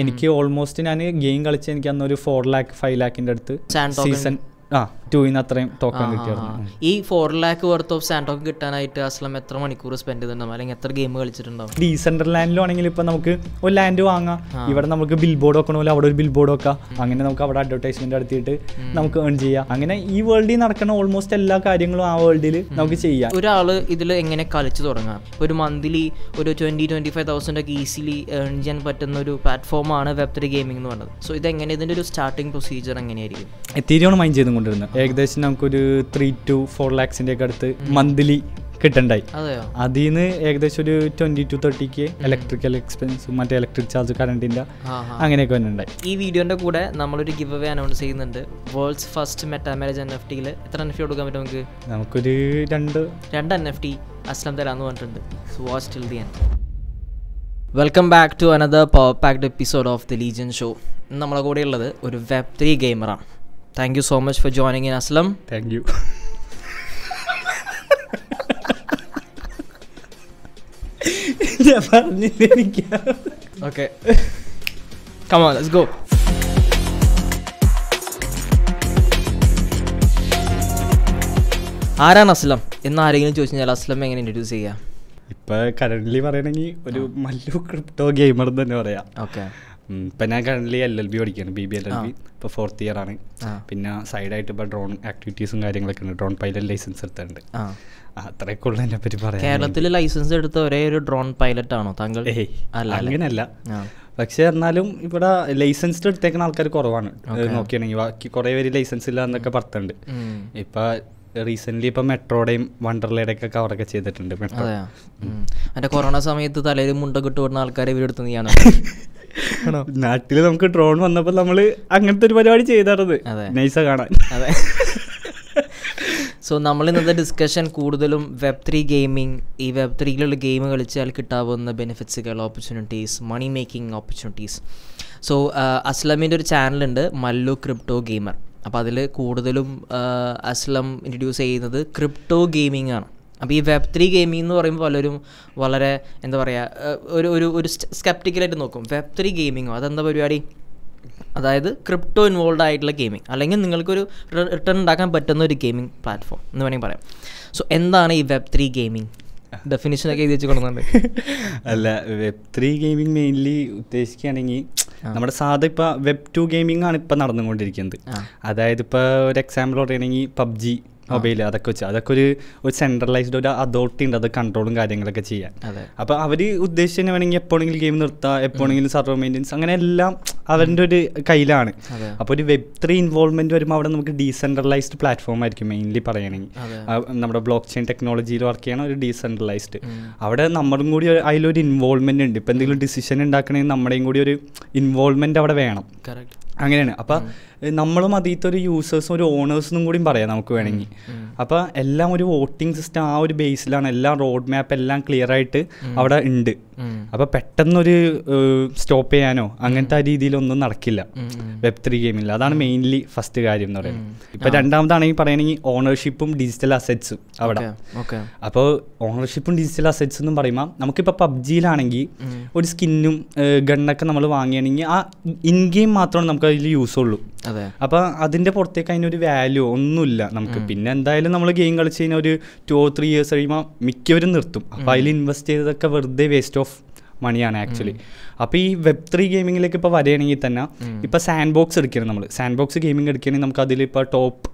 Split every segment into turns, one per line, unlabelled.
എനിക്ക് ഓൾമോസ്റ്റ് ഞാൻ ഗെയിം കളിച്ച് എനിക്ക് അന്ന് ഒരു ഫോർ ലാക്ക് ഫൈവ് ലാക്കിൻ്റെ അടുത്ത് സീസൺ ആ ടൂയിന്ന് അത്രയും ടോക്കൺ കിട്ടിയായിരുന്നു
ഈ four lakh worth of sand token കിട്ടാനായിട്ട് അസ്ലം എത്ര മണിക്കൂർ സ്പെൻഡ് ചെയ്തിട്ടുണ്ടാവും അല്ലെങ്കിൽ എത്ര ഗെയിം കളിച്ചിട്ടുണ്ടാവും
ഡീസെൻട്രൽ ആണെങ്കിൽ ഇപ്പൊ നമുക്ക് ഒരു ലാൻഡ് വാങ്ങാം ഇവിടെ നമുക്ക് ബിൽ ബോർഡ് വെക്കണ പോലെ അവിടെ ഒരു ബിൽ ബോർഡ് വെക്കാം അങ്ങനെ നമുക്ക് അവിടെ അഡ്വർടൈസ്മെന്റ് നടത്തിയിട്ട് നമുക്ക് ഏൺ ചെയ്യാം അങ്ങനെ ഈ വേൾഡിൽ നടക്കുന്ന ഓൾമോസ്റ്റ് എല്ലാ കാര്യങ്ങളും ആ വേൾഡിൽ നമുക്ക് ചെയ്യാം
ഒരാൾ ഇതിൽ എങ്ങനെ കളിച്ചു തുടങ്ങാം ഒരു മന്ത്ലി ഒരു ട്വന്റി ട്വന്റി ഫൈവ് തൗസൻഡ് ഒക്കെ ഈസിലി ഏൺ ചെയ്യാൻ പറ്റുന്ന ഒരു പ്ലാറ്റ്ഫോമാണ് വെബ് ത്രീ ഗെയിമിംഗ് എന്ന് പറയുന്നത് സോ ഇത് എങ്ങനെ ഇതിന്റെ ഒരു സ്റ്റാർട്ടിംഗ് പ്രൊസീജിയർ എങ്ങനെയായിരിക്കും
എത്തിരിയാണ് മൈൻഡ് ചെയ്തുകൊണ്ടിരുന്നത് ഏകദേശം നമുക്കൊരു ത്രീ ടു ഫോർ ലാക്സിന്റെ ഒക്കെ അടുത്ത് മന്ത്ലി കിട്ടണ്ടായി അതിൽ നിന്ന് ഏകദേശം ഒരു ട്വന്റി ടു തേർട്ടിക്ക് ഇലക്ട്രിക്കൽ എക്സ്പെൻസും മറ്റേ ഇലക്ട്രിക് ചാർജ് കറണ്ടിന്റെ അങ്ങനെയൊക്കെ വന്നിട്ടുണ്ടായി
ഈ വീഡിയോന്റെ കൂടെ നമ്മളൊരു ഗിവ് അവേ അനൗൺസ് ചെയ്യുന്നുണ്ട് world's first meta marriage N F ടിയിൽ എത്ര എൻ എഫ് ടി കൊടുക്കാൻ പറ്റും നമുക്ക് നമുക്കൊരു രണ്ട് രണ്ട് എൻ എഫ് ടി അസ്ലം തരാന്ന് പറഞ്ഞിട്ടുണ്ട് so the end welcome back to another power packed episode of the legion show നമ്മളെ കൂടെയുള്ളത് ഒരു വെബ് ത്രീ ഗെയിമറാണ് Thank you so much for joining in, Aslam. Thank you.
ഞാൻ പറഞ്ഞില്ല എനിക്ക് ഓക്കെ
കമാ ലെറ്റ്സ് ഗോ ആരാണ് അസ്ലം എന്ന് ആരെങ്കിലും ചോദിച്ചു കഴിഞ്ഞാൽ അസ്ലം എങ്ങനെ ഇൻട്രൊഡ്യൂസ് ചെയ്യാം
ഇപ്പൊ കറന്റ് പറയണെങ്കിൽ ഒരു മല്ലു ക്രിപ്റ്റോ ഗെയിമർ തന്നെ പറയാം ഓക്കെ ഇപ്പം ഞാൻ കറൻ്റ് എൽ എൽ ബി പഠിക്കുകയാണ് B B L L B ഇപ്പോൾ ഫോർത്ത് ഇയർ ആണ് പിന്നെ സൈഡായിട്ട് ഇപ്പോൾ ഡ്രോൺ ആക്ടിവിറ്റീസും കാര്യങ്ങളൊക്കെ ഉണ്ട് ഡ്രോൺ പൈലറ്റ് ലൈസൻസ് എടുത്തിട്ടുണ്ട് അത്രയൊക്കെ ഉള്ളു എന്നെ പറ്റി പറയാം കേരളത്തിൽ ലൈസൻസ് എടുത്ത ഒരേ ഒരു ഡ്രോൺ പൈലറ്റ് ആണോ താങ്കൾ അങ്ങനെയല്ല പക്ഷെ എന്നാലും ഇവിടെ ലൈസൻസ് എടുത്തേക്കുന്ന ആൾക്കാർ കുറവാണ് നോക്കിയാണെങ്കിൽ ബാക്കി കുറേ പേര് ലൈസൻസ് ഇല്ല എന്നൊക്കെ പറഞ്ഞിട്ടുണ്ട് ഇപ്പൊ റീസെന്റ് ഇപ്പൊ മെട്രോയുടെയും വണ്ടർലയുടെ ഒക്കെ കവറൊക്കെ ചെയ്തിട്ടുണ്ട് മെട്രോ
അതെ കൊറോണ സമയത്ത് തലയിൽ മുണ്ടൊക്കെ ഇട്ട് വിടുന്ന ആൾക്കാരെ ഇവരെടുത്ത് നീയാണ് നാട്ടില് നമുക്ക് ഡ്രോൺ വന്നപ്പോൾ നമ്മൾ അങ്ങനത്തെ ഒരു പരിപാടി ചെയ്തത് നൈസ കാണാൻ അതെ സോ നമ്മൾ ഇന്നത്തെ ഡിസ്കഷൻ കൂടുതലും വെബ് ത്രീ ഗെയിമിംഗ് ഈ വെബ് ത്രീയിലുള്ള ഗെയിം കളിച്ചാൽ കിട്ടാവുന്ന ബെനിഫിറ്റ്സുകൾ opportunities money making opportunities so അസ്ലമിൻ്റെ ഒരു ചാനലുണ്ട് മല്ലു ക്രിപ്റ്റോ ഗെയിമർ അപ്പോൾ അതിൽ കൂടുതലും അസ്ലം ഇൻട്രൊഡ്യൂസ് ചെയ്യുന്നത് ക്രിപ്റ്റോ ഗെയിമിംഗ് ആണ് അപ്പോൾ ഈ വെബ് ത്രീ ഗെയിമിംഗ് എന്ന് പറയുമ്പോൾ പലരും വളരെ എന്താ പറയുക ഒരു ഒരു ഒരു സ്കെപ്റ്റിക്കലായിട്ട് നോക്കും വെബ് ത്രീ ഗെയിമിങ്ങോ അതെന്താ പരിപാടി അതായത് ക്രിപ്റ്റോ ഇൻവോൾവ് ആയിട്ടുള്ള ഗെയിമിംഗ് അല്ലെങ്കിൽ നിങ്ങൾക്കൊരു റിട്ടേൺ ഉണ്ടാക്കാൻ പറ്റുന്ന ഒരു ഗെയിമിംഗ് പ്ലാറ്റ്ഫോം എന്ന് വേണമെങ്കിൽ പറയാം സോ എന്താണ് ഈ വെബ് ത്രീ ഗെയിമിംഗ്
ഡെഫിനിഷൻ ഒക്കെ എഴുതി വെച്ചുകൊണ്ടുണ്ട് അല്ല വെബ് ത്രീ ഗെയിമിംഗ് മെയിൻലി ഉദ്ദേശിക്കുകയാണെങ്കിൽ നമ്മുടെ സാധാ ഇപ്പം വെബ് ടു ഗെയിമിംഗ് ആണ് ഇപ്പം നടന്നുകൊണ്ടിരിക്കുന്നത് അതായത് ഇപ്പോൾ ഒരു എക്സാമ്പിൾ പറയുകയാണെങ്കിൽ പബ്ജി മൊബൈല് അതൊക്കെ വെച്ച് അതൊക്കെ ഒരു ഒരു സെൻട്രലൈസ്ഡ് ഒരു അതോറിറ്റി ഉണ്ട് അത് കൺട്രോളും കാര്യങ്ങളൊക്കെ ചെയ്യാൻ അപ്പോൾ അവര് ഉദ്ദേശിച്ചു തന്നെ വേണമെങ്കിൽ എപ്പോഴെങ്കിലും ഗെയിം നിർത്താം എപ്പോഴെങ്കിലും സർവർ മെയിൻ്റെനൻസ് അങ്ങനെ എല്ലാം അവരുടെ ഒരു കയ്യിലാണ് അപ്പോൾ ഒരു വെബ് ത്രീ ഇൻവോൾവ്മെന്റ് വരുമ്പോൾ അവിടെ നമുക്ക് ഡീസെൻട്രലൈസ്ഡ് പ്ലാറ്റ്ഫോം ആയിരിക്കും മെയിൻലി പറയണമെങ്കിൽ നമ്മുടെ ബ്ലോക്ക് ചെയിൻ ടെക്നോളജിയിൽ വർക്ക് ചെയ്യണ ഒരു ഡീസെൻട്രലൈസ്ഡ് അവിടെ നമ്മളും കൂടി അതിലൊരു ഇൻവോൾവ്മെന്റ് ഉണ്ട് ഇപ്പം എന്തെങ്കിലും ഡിസിഷൻ ഉണ്ടാക്കണമെങ്കിൽ നമ്മുടെയും കൂടി ഒരു ഇൻവോൾവ്മെന്റ് അവിടെ വേണം അങ്ങനെയാണ് അപ്പൊ നമ്മളും അതീത്ത ഒരു യൂസേഴ്സും ഒരു ഓണേഴ്സും കൂടി പറയാം നമുക്ക് വേണമെങ്കിൽ അപ്പൊ എല്ലാം ഒരു വോട്ടിംഗ് സിസ്റ്റം ആ ഒരു ബേസിലാണ് എല്ലാം റോഡ് മാപ്പ് എല്ലാം ക്ലിയർ ആയിട്ട് അവിടെ ഉണ്ട് അപ്പൊ പെട്ടെന്നൊരു സ്റ്റോപ്പ് ചെയ്യാനോ അങ്ങനത്തെ ആ രീതിയിൽ ഒന്നും നടക്കില്ല വെബ് ത്രീ ഗെയിമിൽ അതാണ് മെയിൻലി ഫസ്റ്റ് കാര്യം എന്ന് പറയുന്നത് ഇപ്പൊ രണ്ടാമതാണെങ്കിൽ പറയണെങ്കിൽ ഓണർഷിപ്പും ഡിജിറ്റൽ അസറ്റ്സും അവിടെ അപ്പോൾ ഓണർഷിപ്പും ഡിജിറ്റൽ അസറ്റ്സ് എന്നും പറയുമ്പോൾ നമുക്കിപ്പോൾ പബ്ജിയിലാണെങ്കിൽ ഒരു സ്കിന്നും ഗണ്ണൊക്കെ നമ്മൾ വാങ്ങിയാണെങ്കിൽ ആ ഇൻ ഗെയിം മാത്രമാണ് നമുക്ക് അതിൽ യൂസ് ഉള്ളൂ അപ്പോൾ അതിന്റെ പുറത്തേക്ക് അതിനൊരു വാല്യൂ ഒന്നുമില്ല നമുക്ക് പിന്നെ എന്തായാലും നമ്മൾ ഗെയിം കളിച്ച് കഴിഞ്ഞാൽ ഒരു ടു ഓർ ത്രീ ഇയേഴ്സ് കഴിയുമ്പോൾ മിക്കവരും നിർത്തും അപ്പോൾ അതിൽ ഇൻവെസ്റ്റ് ചെയ്തതൊക്കെ വെറുതെ വേസ്റ്റ് ഓഫ് മണിയാണ് ആക്ച്വലി അപ്പോൾ ഈ വെബ് ത്രീ ഗെയിമിങ്ങിലേക്ക് ഇപ്പോൾ വരികയാണെങ്കിൽ തന്നെ ഇപ്പോൾ സാൻഡ് ബോക്സ് എടുക്കണം നമ്മൾ സാൻഡ് ബോക്സ് ഗെയിമിംഗ് എടുക്കുകയാണെങ്കിൽ നമുക്ക് അതിലിപ്പോൾ ടോപ്പ്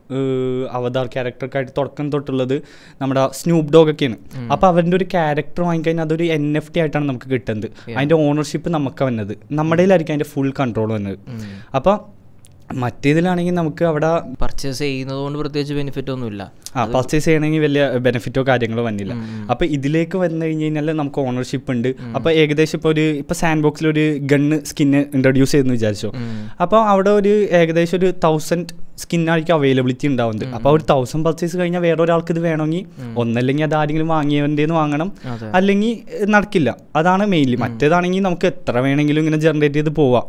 അവതാർ ക്യാരക്ടറൊക്കെ ആയിട്ട് തുടക്കം തൊട്ടുള്ളത് നമ്മുടെ സ്നൂപ് ഡോഗ് ഒക്കെയാണ് അപ്പോൾ അവൻ്റെ ഒരു ക്യാരക്ടർ വാങ്ങിക്കഴിഞ്ഞാൽ അതൊരു എൻ എഫ് ടി ആയിട്ടാണ് നമുക്ക് കിട്ടുന്നത് അതിൻ്റെ ഓണർഷിപ്പ് നമുക്ക് വന്നത് നമ്മുടെയിലായിരിക്കും അതിൻ്റെ ഫുൾ കൺട്രോൾ വന്നത് അപ്പോൾ മറ്റേതിലാണെങ്കിൽ നമുക്ക് അവിടെ പർച്ചേസ് ചെയ്യുന്നത് കൊണ്ട് പ്രത്യേകിച്ച് ബെനിഫിറ്റ് ഒന്നുമില്ല ആ പർച്ചേസ് ചെയ്യണമെങ്കിൽ വലിയ ബെനിഫിറ്റോ കാര്യങ്ങളോ വന്നില്ല അപ്പോൾ ഇതിലേക്ക് വന്നു കഴിഞ്ഞ് കഴിഞ്ഞാൽ നമുക്ക് ഓണർഷിപ്പ് ഉണ്ട് അപ്പോൾ ഏകദേശം ഇപ്പൊ ഒരു ഇപ്പൊ സാൻഡ് ബോക്സിൽ ഒരു ഗണ്ണ് സ്കിന്ന് ഇൻട്രൊഡ്യൂസ് ചെയ്തെന്ന് വിചാരിച്ചോ അപ്പോൾ അവിടെ ഒരു ഏകദേശം ഒരു തൗസൻഡ് സ്കിന്നായിരിക്കും അവൈലബിലിറ്റി ഉണ്ടാവുന്നത് അപ്പോൾ ഒരു തൗസൻഡ് പർച്ചേസ് കഴിഞ്ഞാൽ വേറെ ഒരാൾക്ക് ഇത് വേണമെങ്കിൽ ഒന്നല്ലെങ്കിൽ അത് ആരെങ്കിലും വാങ്ങിയവൻ്റെ വാങ്ങണം അല്ലെങ്കിൽ നടക്കില്ല അതാണ് മെയിൻലി മറ്റേതാണെങ്കിൽ നമുക്ക് എത്ര വേണമെങ്കിലും ഇങ്ങനെ ജനറേറ്റ് ചെയ്ത് പോവാം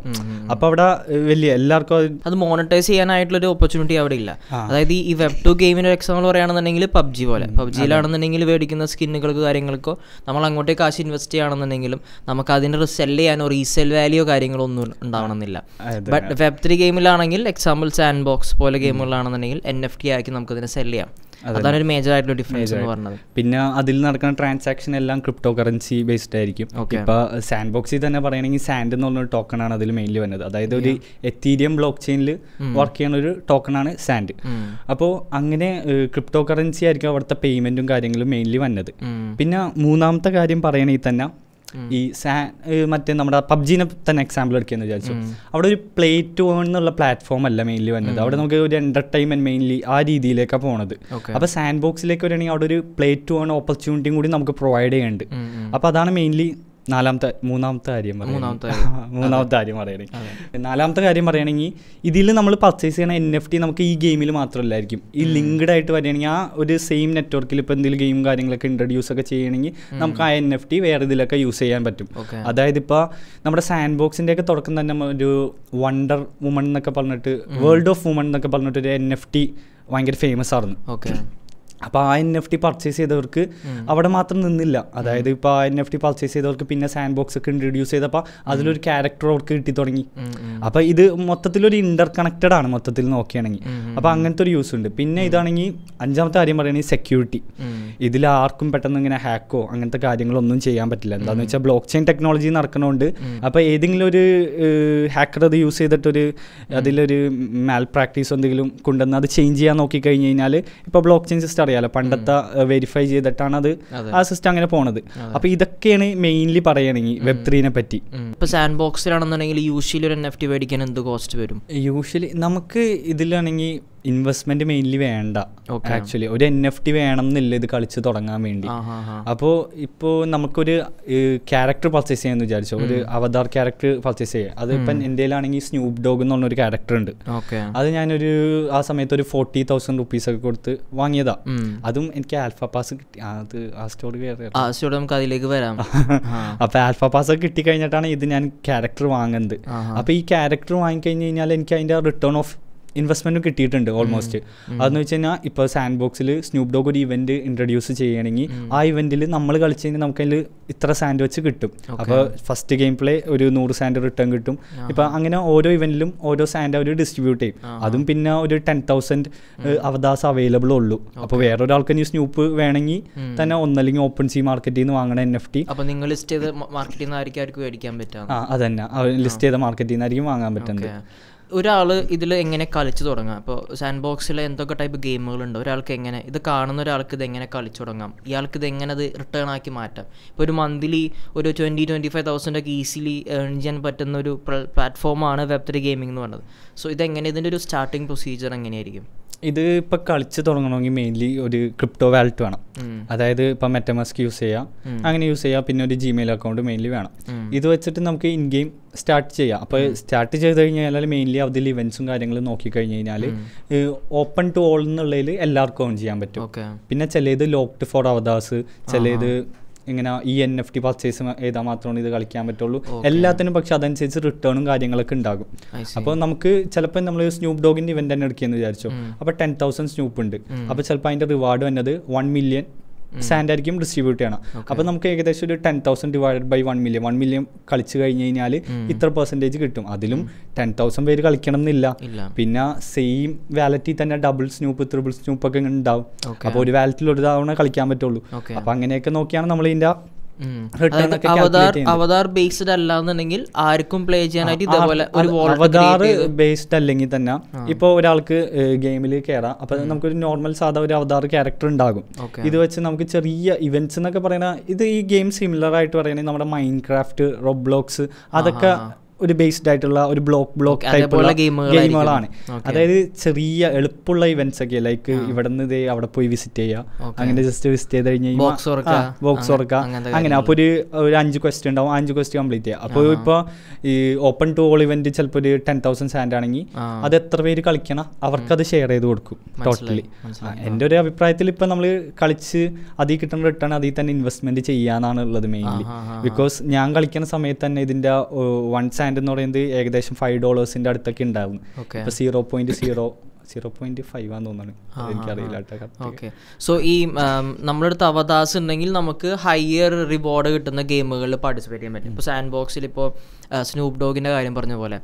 അപ്പോൾ അവിടെ വലിയ എല്ലാവർക്കും അത് മോണിറ്റൈസ് ചെയ്യാനായിട്ടുള്ള ഒരു ഓപ്പർച്യൂണിറ്റി അവിടെ ഇല്ല അതായത്
ഈ വെബ് ടു ഗെയിമിന് ഒരു എക്സാമ്പിൾ പറയുകയാണെന്നുണ്ടെങ്കിൽ പബ്ജി പോലെ പബ്ജിയിലാണെന്നുണ്ടെങ്കിൽ മേടിക്കുന്ന സ്കിന്നുകൾക്ക് കാര്യങ്ങൾക്കോ നമ്മൾ അങ്ങോട്ടേ കാശ് ഇൻവെസ്റ്റ് ചെയ്യുകയാണെന്നുണ്ടെങ്കിലും നമുക്ക് അതിൻ്റെ സെൽ ചെയ്യാനോ റീസെൽ വാല്യൂ കാര്യങ്ങളോ ഒന്നും ഉണ്ടാവണമെന്നില്ല ബട്ട് വെബ് ത്രീ ഗെയിമിലാണെങ്കിൽ എക്സാമ്പിൾ സാൻഡ് ബോക്സ് പോലെ ഗെയിമുകളാണെന്നുണ്ടെങ്കിൽ എൻ എഫ് ടി
ആക്കി നമുക്കതിനെ സെല് ചെയ്യാം അതാണ് ഒരു മേജർ ആയിട്ടുള്ള ഡിഫറൻസ് എന്ന് പറഞ്ഞത് പിന്നെ അതിൽ നടക്കുന്ന ട്രാൻസാക്ഷൻ എല്ലാം ക്രിപ്റ്റോ കറൻസി ബേസ്ഡ് ആയിരിക്കും ഇപ്പൊ സാൻഡ് ബോക്സിൽ തന്നെ പറയണെങ്കിൽ സാൻഡ് എന്ന് പറഞ്ഞൊരു ടോക്കൺ ആണ് അതിൽ മെയിൻലി വന്നത് അതായത് ഒരു എത്തീരിയം ബ്ലോക്ക് ചെയിനിൽ വർക്ക് ചെയ്യുന്ന ഒരു ടോക്കൺ ആണ് സാൻഡ് അപ്പോൾ അങ്ങനെ ക്രിപ്റ്റോ കറൻസി ആയിരിക്കും അവിടുത്തെ പേയ്മെന്റും കാര്യങ്ങളും മെയിൻലി വന്നത് പിന്നെ മൂന്നാമത്തെ കാര്യം പറയണമെങ്കിൽ തന്നെ ഈ സാ മറ്റേ നമ്മുടെ പബ്ജിനെ തന്നെ എക്സാമ്പിൾ എടുക്കുകയെന്ന് വിചാരിച്ചു അവിടെ ഒരു പ്ലേ ടു ഏൺ എന്നുള്ള പ്ലാറ്റ്ഫോം അല്ല മെയിൻലി വന്നത് അവിടെ നമുക്ക് ഒരു എന്റർടൈൻമെന്റ് മെയിൻലി ആ രീതിയിലേക്കാണ് പോണത് അപ്പോൾ സാൻഡ് ബോക്സിലേക്ക് വരികയാണെങ്കിൽ അവിടെ ഒരു പ്ലേ ടു ഏൺ ഓപ്പർച്യൂണിറ്റിയും കൂടി നമുക്ക് പ്രൊവൈഡ് ചെയ്യുന്നുണ്ട് അപ്പോൾ അതാണ് മെയിൻലി നാലാമത്തെ മൂന്നാമത്തെ കാര്യം മൂന്നാമത്തെ മൂന്നാമത്തെ കാര്യം പറയുകയാണെങ്കിൽ നാലാമത്തെ കാര്യം പറയുകയാണെങ്കിൽ ഇതിൽ നമ്മൾ പർച്ചേസ് ചെയ്യണ എൻ എഫ് ടി നമുക്ക് ഈ ഗെയിമിൽ മാത്രമല്ലായിരിക്കും ഈ ലിങ്ക്ഡ് ആയിട്ട് വരികയാണെങ്കിൽ ആ ഒരു സെയിം നെറ്റ്വർക്കിൽ ഇപ്പോൾ എന്തെങ്കിലും ഗെയിം കാര്യങ്ങളൊക്കെ ഇൻട്രൊഡ്യൂസ് ഒക്കെ ചെയ്യണമെങ്കിൽ നമുക്ക് ആ എൻ എഫ് ടി വേറെ ഇതിലൊക്കെ യൂസ് ചെയ്യാൻ പറ്റും അതായത് ഇപ്പോൾ നമ്മുടെ സാൻഡ് ബോക്സിൻ്റെ ഒക്കെ തുടക്കം തന്നെ ഒരു വണ്ടർ വുമൺ എന്നൊക്കെ പറഞ്ഞിട്ട് വേൾഡ് ഓഫ് വുമൺ എന്നൊക്കെ പറഞ്ഞിട്ട് ഒരു എൻ എഫ് ടി ഭയങ്കര ഫേമസ് ആയിരുന്നു ഓക്കെ അപ്പോൾ ആ എൻ എഫ് ടി പർച്ചേസ് ചെയ്തവർക്ക് അവിടെ മാത്രം നിന്നില്ല അതായത് ഇപ്പോൾ ആ എൻ എഫ് ടി പർച്ചേസ് ചെയ്തവർക്ക് പിന്നെ സാൻഡ് ബോക്സ് ഒക്കെ ഇൻട്രൊഡ്യൂസ് ചെയ്തപ്പോൾ അതിലൊരു ക്യാരക്ടർ അവർക്ക് കിട്ടി തുടങ്ങി അപ്പോൾ ഇത് മൊത്തത്തിലൊരു ഇൻ്റർ കണക്റ്റഡ് ആണ് മൊത്തത്തിൽ നോക്കുകയാണെങ്കിൽ അപ്പോൾ അങ്ങനത്തെ ഒരു യൂസ് ഉണ്ട് പിന്നെ ഇതാണെങ്കിൽ അഞ്ചാമത്തെ കാര്യം പറയുകയാണെങ്കിൽ സെക്യൂരിറ്റി ഇതിൽ ആർക്കും പെട്ടെന്ന് ഇങ്ങനെ ഹാക്കോ അങ്ങനത്തെ കാര്യങ്ങളൊന്നും ചെയ്യാൻ പറ്റില്ല എന്താണെന്ന് വെച്ചാൽ ബ്ലോക്ക് ചെയിൻ ടെക്നോളജി നടക്കണോണ്ട് അപ്പോൾ ഏതെങ്കിലും ഒരു ഹാക്കർ അത് യൂസ് ചെയ്തിട്ടൊരു അതിലൊരു മാൽ പ്രാക്ടീസ് എന്തെങ്കിലും കൊണ്ടുവന്ന് അത് ചേഞ്ച് ചെയ്യാൻ നോക്കി കഴിഞ്ഞ് കഴിഞ്ഞാൽ ഇപ്പോൾ ബ്ലോക്ക് ചെയിൻ സിസ്റ്റം അറിയാലോ പണ്ടത്തെ വെരിഫൈ ചെയ്തിട്ടാണ് അത് ആ സിസ്റ്റം അങ്ങനെ പോണത് അപ്പൊ ഇതൊക്കെയാണ് മെയിൻലി പറയണെങ്കിൽ വെബ് ത്രീനെ പറ്റി ഇപ്പൊ
സാൻഡ് ബോക്സിലാണെന്നുണ്ടെങ്കിൽ
യൂഷ്വലി ഒരു എൻ എഫ് ടി മേടിക്കാൻ എന്ത് കോസ്റ്റ് വരും യൂഷ്വലി നമുക്ക് ഇതിലാണെങ്കിൽ ഇൻവെസ്റ്റ്മെന്റ് മെയിൻലി വേണ്ട ആക്ച്വലി ഒരു എൻ എഫ് ടി വേണം എന്നില്ല ഇത് കളിച്ച് തുടങ്ങാൻ വേണ്ടി അപ്പോ ഇപ്പോ നമുക്കൊരു ക്യാരക്ടർ പർച്ചേസ് ചെയ്യാന്ന് വിചാരിച്ചു ഒരു അവതാർ ക്യാരക്ടർ പർച്ചേസ് ചെയ്യുക അത് ഇപ്പം ഇന്ത്യയിലാണെങ്കിൽ സ്നൂപ് ഡോഗ് എന്ന് പറഞ്ഞ ഒരു ക്യാരക്ടർ ഉണ്ട് അത് ഞാനൊരു ആ സമയത്ത് ഒരു ഫോർട്ടി തൗസൻഡ് റുപ്പീസ് ഒക്കെ കൊടുത്ത് വാങ്ങിയതാ അതും എനിക്ക് ആൽഫ പാസ് കിട്ടി അത് ആ സ്റ്റോറി സ്റ്റോറി നമുക്ക് അതിലേക്ക് വരാം അപ്പോൾ ആൽഫ പാസ് ഒക്കെ കിട്ടി കഴിഞ്ഞിട്ടാണ് ഇത് ഞാൻ ക്യാരക്ടർ വാങ്ങുന്നത് അപ്പോൾ ഈ ക്യാരക്ടർ വാങ്ങിക്കഴിഞ്ഞ് കഴിഞ്ഞാൽ എനിക്ക് അതിന്റെ റിട്ടേൺ ഓഫ് ഇൻവെസ്റ്റ്മെന്റ് കിട്ടിയിട്ടുണ്ട് ഓൾമോസ്റ്റ് അതെന്ന് വെച്ച് കഴിഞ്ഞാൽ ഇപ്പൊ സാൻഡ് ബോക്സിൽ സ്നൂപ് ഡോഗ് ഒരു ഇവന്റ് ഇൻട്രൊഡ്യൂസ് ചെയ്യണമെങ്കിൽ ആ ഇവന്റിൽ നമ്മൾ കളിച്ച് കഴിഞ്ഞാൽ നമുക്കതിൽ ഇത്ര സാൻഡ് വെച്ച് കിട്ടും അപ്പോൾ ഫസ്റ്റ് ഗെയിം പ്ലേ ഒരു നൂറ് സാൻഡ് റിട്ടേൺ കിട്ടും ഇപ്പൊ അങ്ങനെ ഓരോ ഇവന്റിലും ഓരോ സാൻഡ് അവർ ഡിസ്ട്രിബ്യൂട്ട് ചെയ്യും അതും പിന്നെ ഒരു ടെൻ തൗസൻഡ് അവദാസ് അവൈലബിൾ ഉള്ളൂ അപ്പോൾ വേറൊരാൾക്ക് ഇനി സ്നൂപ്പ് വേണമെങ്കിൽ തന്നെ ഒന്നല്ലെങ്കിൽ ഓപ്പൺ സി മാർക്കറ്റിൽ നിന്ന് വാങ്ങണ എൻ എഫ് ടി അപ്പോൾ നിങ്ങൾ
ലിസ്റ്റ് ചെയ്ത മാർക്കറ്റിൽ നിന്നായിരിക്കും അവർക്ക് ആ
അതന്നെ ലിസ്റ്റ് ചെയ്ത മാർക്കറ്റിൽ നിന്നായിരിക്കും വാങ്ങാൻ പറ്റുന്നത്
ഒരാൾ ഇതിൽ എങ്ങനെ കളിച്ചു തുടങ്ങാം ഇപ്പോൾ സാൻഡ് ബോക്സിൽ എന്തൊക്കെ ടൈപ്പ് ഗെയിമുകളുണ്ട് ഒരാൾക്ക് എങ്ങനെ ഇത് കാണുന്ന ഒരാൾക്ക് ഇത് എങ്ങനെ കളിച്ചു തുടങ്ങാം ഇയാൾക്ക് ഇത് എങ്ങനെ അത് റിട്ടേൺ ആക്കി മാറ്റാം ഇപ്പോൾ ഒരു മന്ത്ലി ഒരു ട്വൻറ്റി ട്വൻറ്റി ഫൈവ് തൗസൻഡ് ഒക്കെ ഈസിലി ഏൺ ചെയ്യാൻ പറ്റുന്ന ഒരു പ്ലാറ്റ്ഫോമാണ് വെബ് ത്രീ ഗെയിമിംഗ് എന്ന് പറയുന്നത് സോ ഇതെങ്ങനെ ഇതിൻ്റെ ഒരു സ്റ്റാർട്ടിങ് പ്രൊസീജിയർ എങ്ങനെയായിരിക്കും
ഇത് ഇപ്പൊ കളിച്ച് തുടങ്ങണമെങ്കിൽ മെയിൻലി ഒരു ക്രിപ്റ്റോ വാലറ്റ് വേണം അതായത് ഇപ്പൊ മെറ്റമസ്ക് യൂസ് ചെയ്യാം അങ്ങനെ യൂസ് ചെയ്യാം പിന്നെ ഒരു ജിമെയിൽ അക്കൗണ്ട് മെയിൻലി വേണം ഇത് വെച്ചിട്ട് നമുക്ക് ഇൻ ഗെയിം സ്റ്റാർട്ട് ചെയ്യാം അപ്പോൾ സ്റ്റാർട്ട് ചെയ്ത് കഴിഞ്ഞാൽ മെയിൻലി അതിൽ ഇവന്റ്സും കാര്യങ്ങളും നോക്കി കഴിഞ്ഞു കഴിഞ്ഞാൽ ഓപ്പൺ ടു ഓൾ എന്നുള്ളതിൽ എല്ലാവർക്കും ഓൺ ചെയ്യാൻ പറ്റും പിന്നെ ചിലത് ലോക്ക്ഡ് ഫോർ അവതാസ് ചിലത് ഇങ്ങനെ ഈ എൻ എഫ് ടി പർച്ചേസ് ചെയ്താൽ മാത്രമാണ് ഇത് കളിക്കാൻ പറ്റുള്ളൂ എല്ലാത്തിനും പക്ഷെ അതനുസരിച്ച് റിട്ടേണും കാര്യങ്ങളൊക്കെ ഉണ്ടാകും അപ്പോൾ നമുക്ക് ചിലപ്പോൾ നമ്മൾ സ്നൂപ്പ് ഡോഗിൻ്റെ ഇവന്റ് തന്നെ എടുക്കുകയെന്ന് വിചാരിച്ചു അപ്പോൾ ടെൻ തൗസൻഡ് സ്നൂപ്പ് ഉണ്ട് അപ്പോൾ ചിലപ്പോൾ അതിൻ്റെ റിവാർഡ് വന്നത് വൺ മില്യൺ ആയിരിക്കും ഡിസ്ട്രിബ്യൂട്ട് ചെയ്യണം അപ്പോൾ നമുക്ക് ഏകദേശം ഒരു ten thousand divided by one million one million കളിച്ചു കഴിഞ്ഞ് കഴിഞ്ഞാൽ ഇത്ര പെർസെൻറ്റേജ് കിട്ടും അതിലും ടെൻ തൗസൻഡ് പേര് കളിക്കണം എന്നില്ല പിന്നെ സെയിം വാലറ്റിൽ തന്നെ ഡബിൾ സ്നൂപ്പ് ത്രിബിൾ സ്നൂപ്പ് ഒക്കെ ഉണ്ടാവും അപ്പോൾ ഒരു വാലറ്റിൽ ഒരു തവണ കളിക്കാൻ പറ്റുള്ളൂ അപ്പോൾ അങ്ങനെയൊക്കെ നോക്കിയാണ് നമ്മൾ ഇതിൻ്റെ അവതാർ
അവതാർ ബേസ്ഡ് അല്ല എന്നുണ്ടെങ്കിൽ ആർക്കും പ്ലേ ചെയ്യാനായിട്ട് ഇതേപോലെ ഒരു അവതാർ
ബേസ്ഡ് അല്ലെങ്കിൽ തന്നെ ഇപ്പോൾ ഒരാൾക്ക് ഗെയിമിൽ കയറാം അപ്പൊ നമുക്കൊരു നോർമൽ സാധാ ഒരു അവതാർ ക്യാരക്ടർ ഉണ്ടാകും ഇത് വെച്ച് നമുക്ക് ചെറിയ ഇവന്റ്സ് എന്നൊക്കെ പറയുന്ന ഇത് ഈ ഗെയിം സിമിലർ ആയിട്ട് പറയുന്നത് നമ്മുടെ മൈൻഡ് ക്രാഫ്റ്റ് റോബ്ലോക്സ് അതൊക്കെ ഒരു ബേസ്ഡ് ആയിട്ടുള്ള ഒരു ബ്ലോക്ക് ബ്ലോക്ക് ടൈപ്പുള്ള ഗെയിമുകളാണ് അതായത് ചെറിയ എളുപ്പമുള്ള ഇവന്റ്സ് ഒക്കെ ലൈക്ക് ഇവിടെ നിന്ന് അവിടെ പോയി വിസിറ്റ് ചെയ്യുക അങ്ങനെ ജസ്റ്റ് വിസിറ്റ് ചെയ്ത് കഴിഞ്ഞാൽ ബോക്സ് ഓർക്കുക അങ്ങനെ അപ്പോൾ ഒരു ഒരു അഞ്ച് ക്വസ്റ്റ്യൻ ഉണ്ടാവും അഞ്ച് ക്വസ്റ്റ്യൻ കംപ്ലീറ്റ് ചെയ്യുക അപ്പോൾ ഇപ്പോൾ ഈ ഓപ്പൺ ടു ഓൾ ഇവന്റ് ചിലപ്പോൾ ഒരു ടെൻ തൗസൻഡ് സാൻഡ് ആണെങ്കിൽ അത് എത്ര പേര് കളിക്കണം അവർക്കത് ഷെയർ ചെയ്ത് കൊടുക്കും ടോട്ടലി എൻ്റെ ഒരു അഭിപ്രായത്തിൽ ഇപ്പം നമ്മൾ കളിച്ച് അതിൽ കിട്ടുന്ന റിട്ടേൺ അതിൽ തന്നെ ഇൻവെസ്റ്റ്മെന്റ് ചെയ്യാനാണ് ഉള്ളത് മെയിൻലി ബിക്കോസ് ഞാൻ കളിക്കുന്ന സമയത്ത് തന്നെ ഇതിൻ്റെ വൺ സാൻഡ് സ്റ്റാൻഡ് എന്ന് പറയുന്നത് ഏകദേശം ഫൈവ് ഡോളേഴ്സിൻ്റെ അടുത്തൊക്കെ ഉണ്ടാകും ഇപ്പോൾ zero point zero zero point five ആന്ന് തോന്നുന്നു എനിക്കറിയില്ല ഓക്കെ
സോ ഈ നമ്മളടുത്ത് അവതാസ് ഉണ്ടെങ്കിൽ നമുക്ക് ഹയർ റിവാർഡ് കിട്ടുന്ന ഗെയിമുകളിൽ പാർട്ടിസിപ്പേറ്റ് ചെയ്യാൻ പറ്റും ഇപ്പോൾ സാൻഡ് ബോക്സിൽ ഇപ്പോൾ സ്നൂപ്പ് ഡോഗിൻ്റെ കാര്യം പറഞ്ഞ പോലെ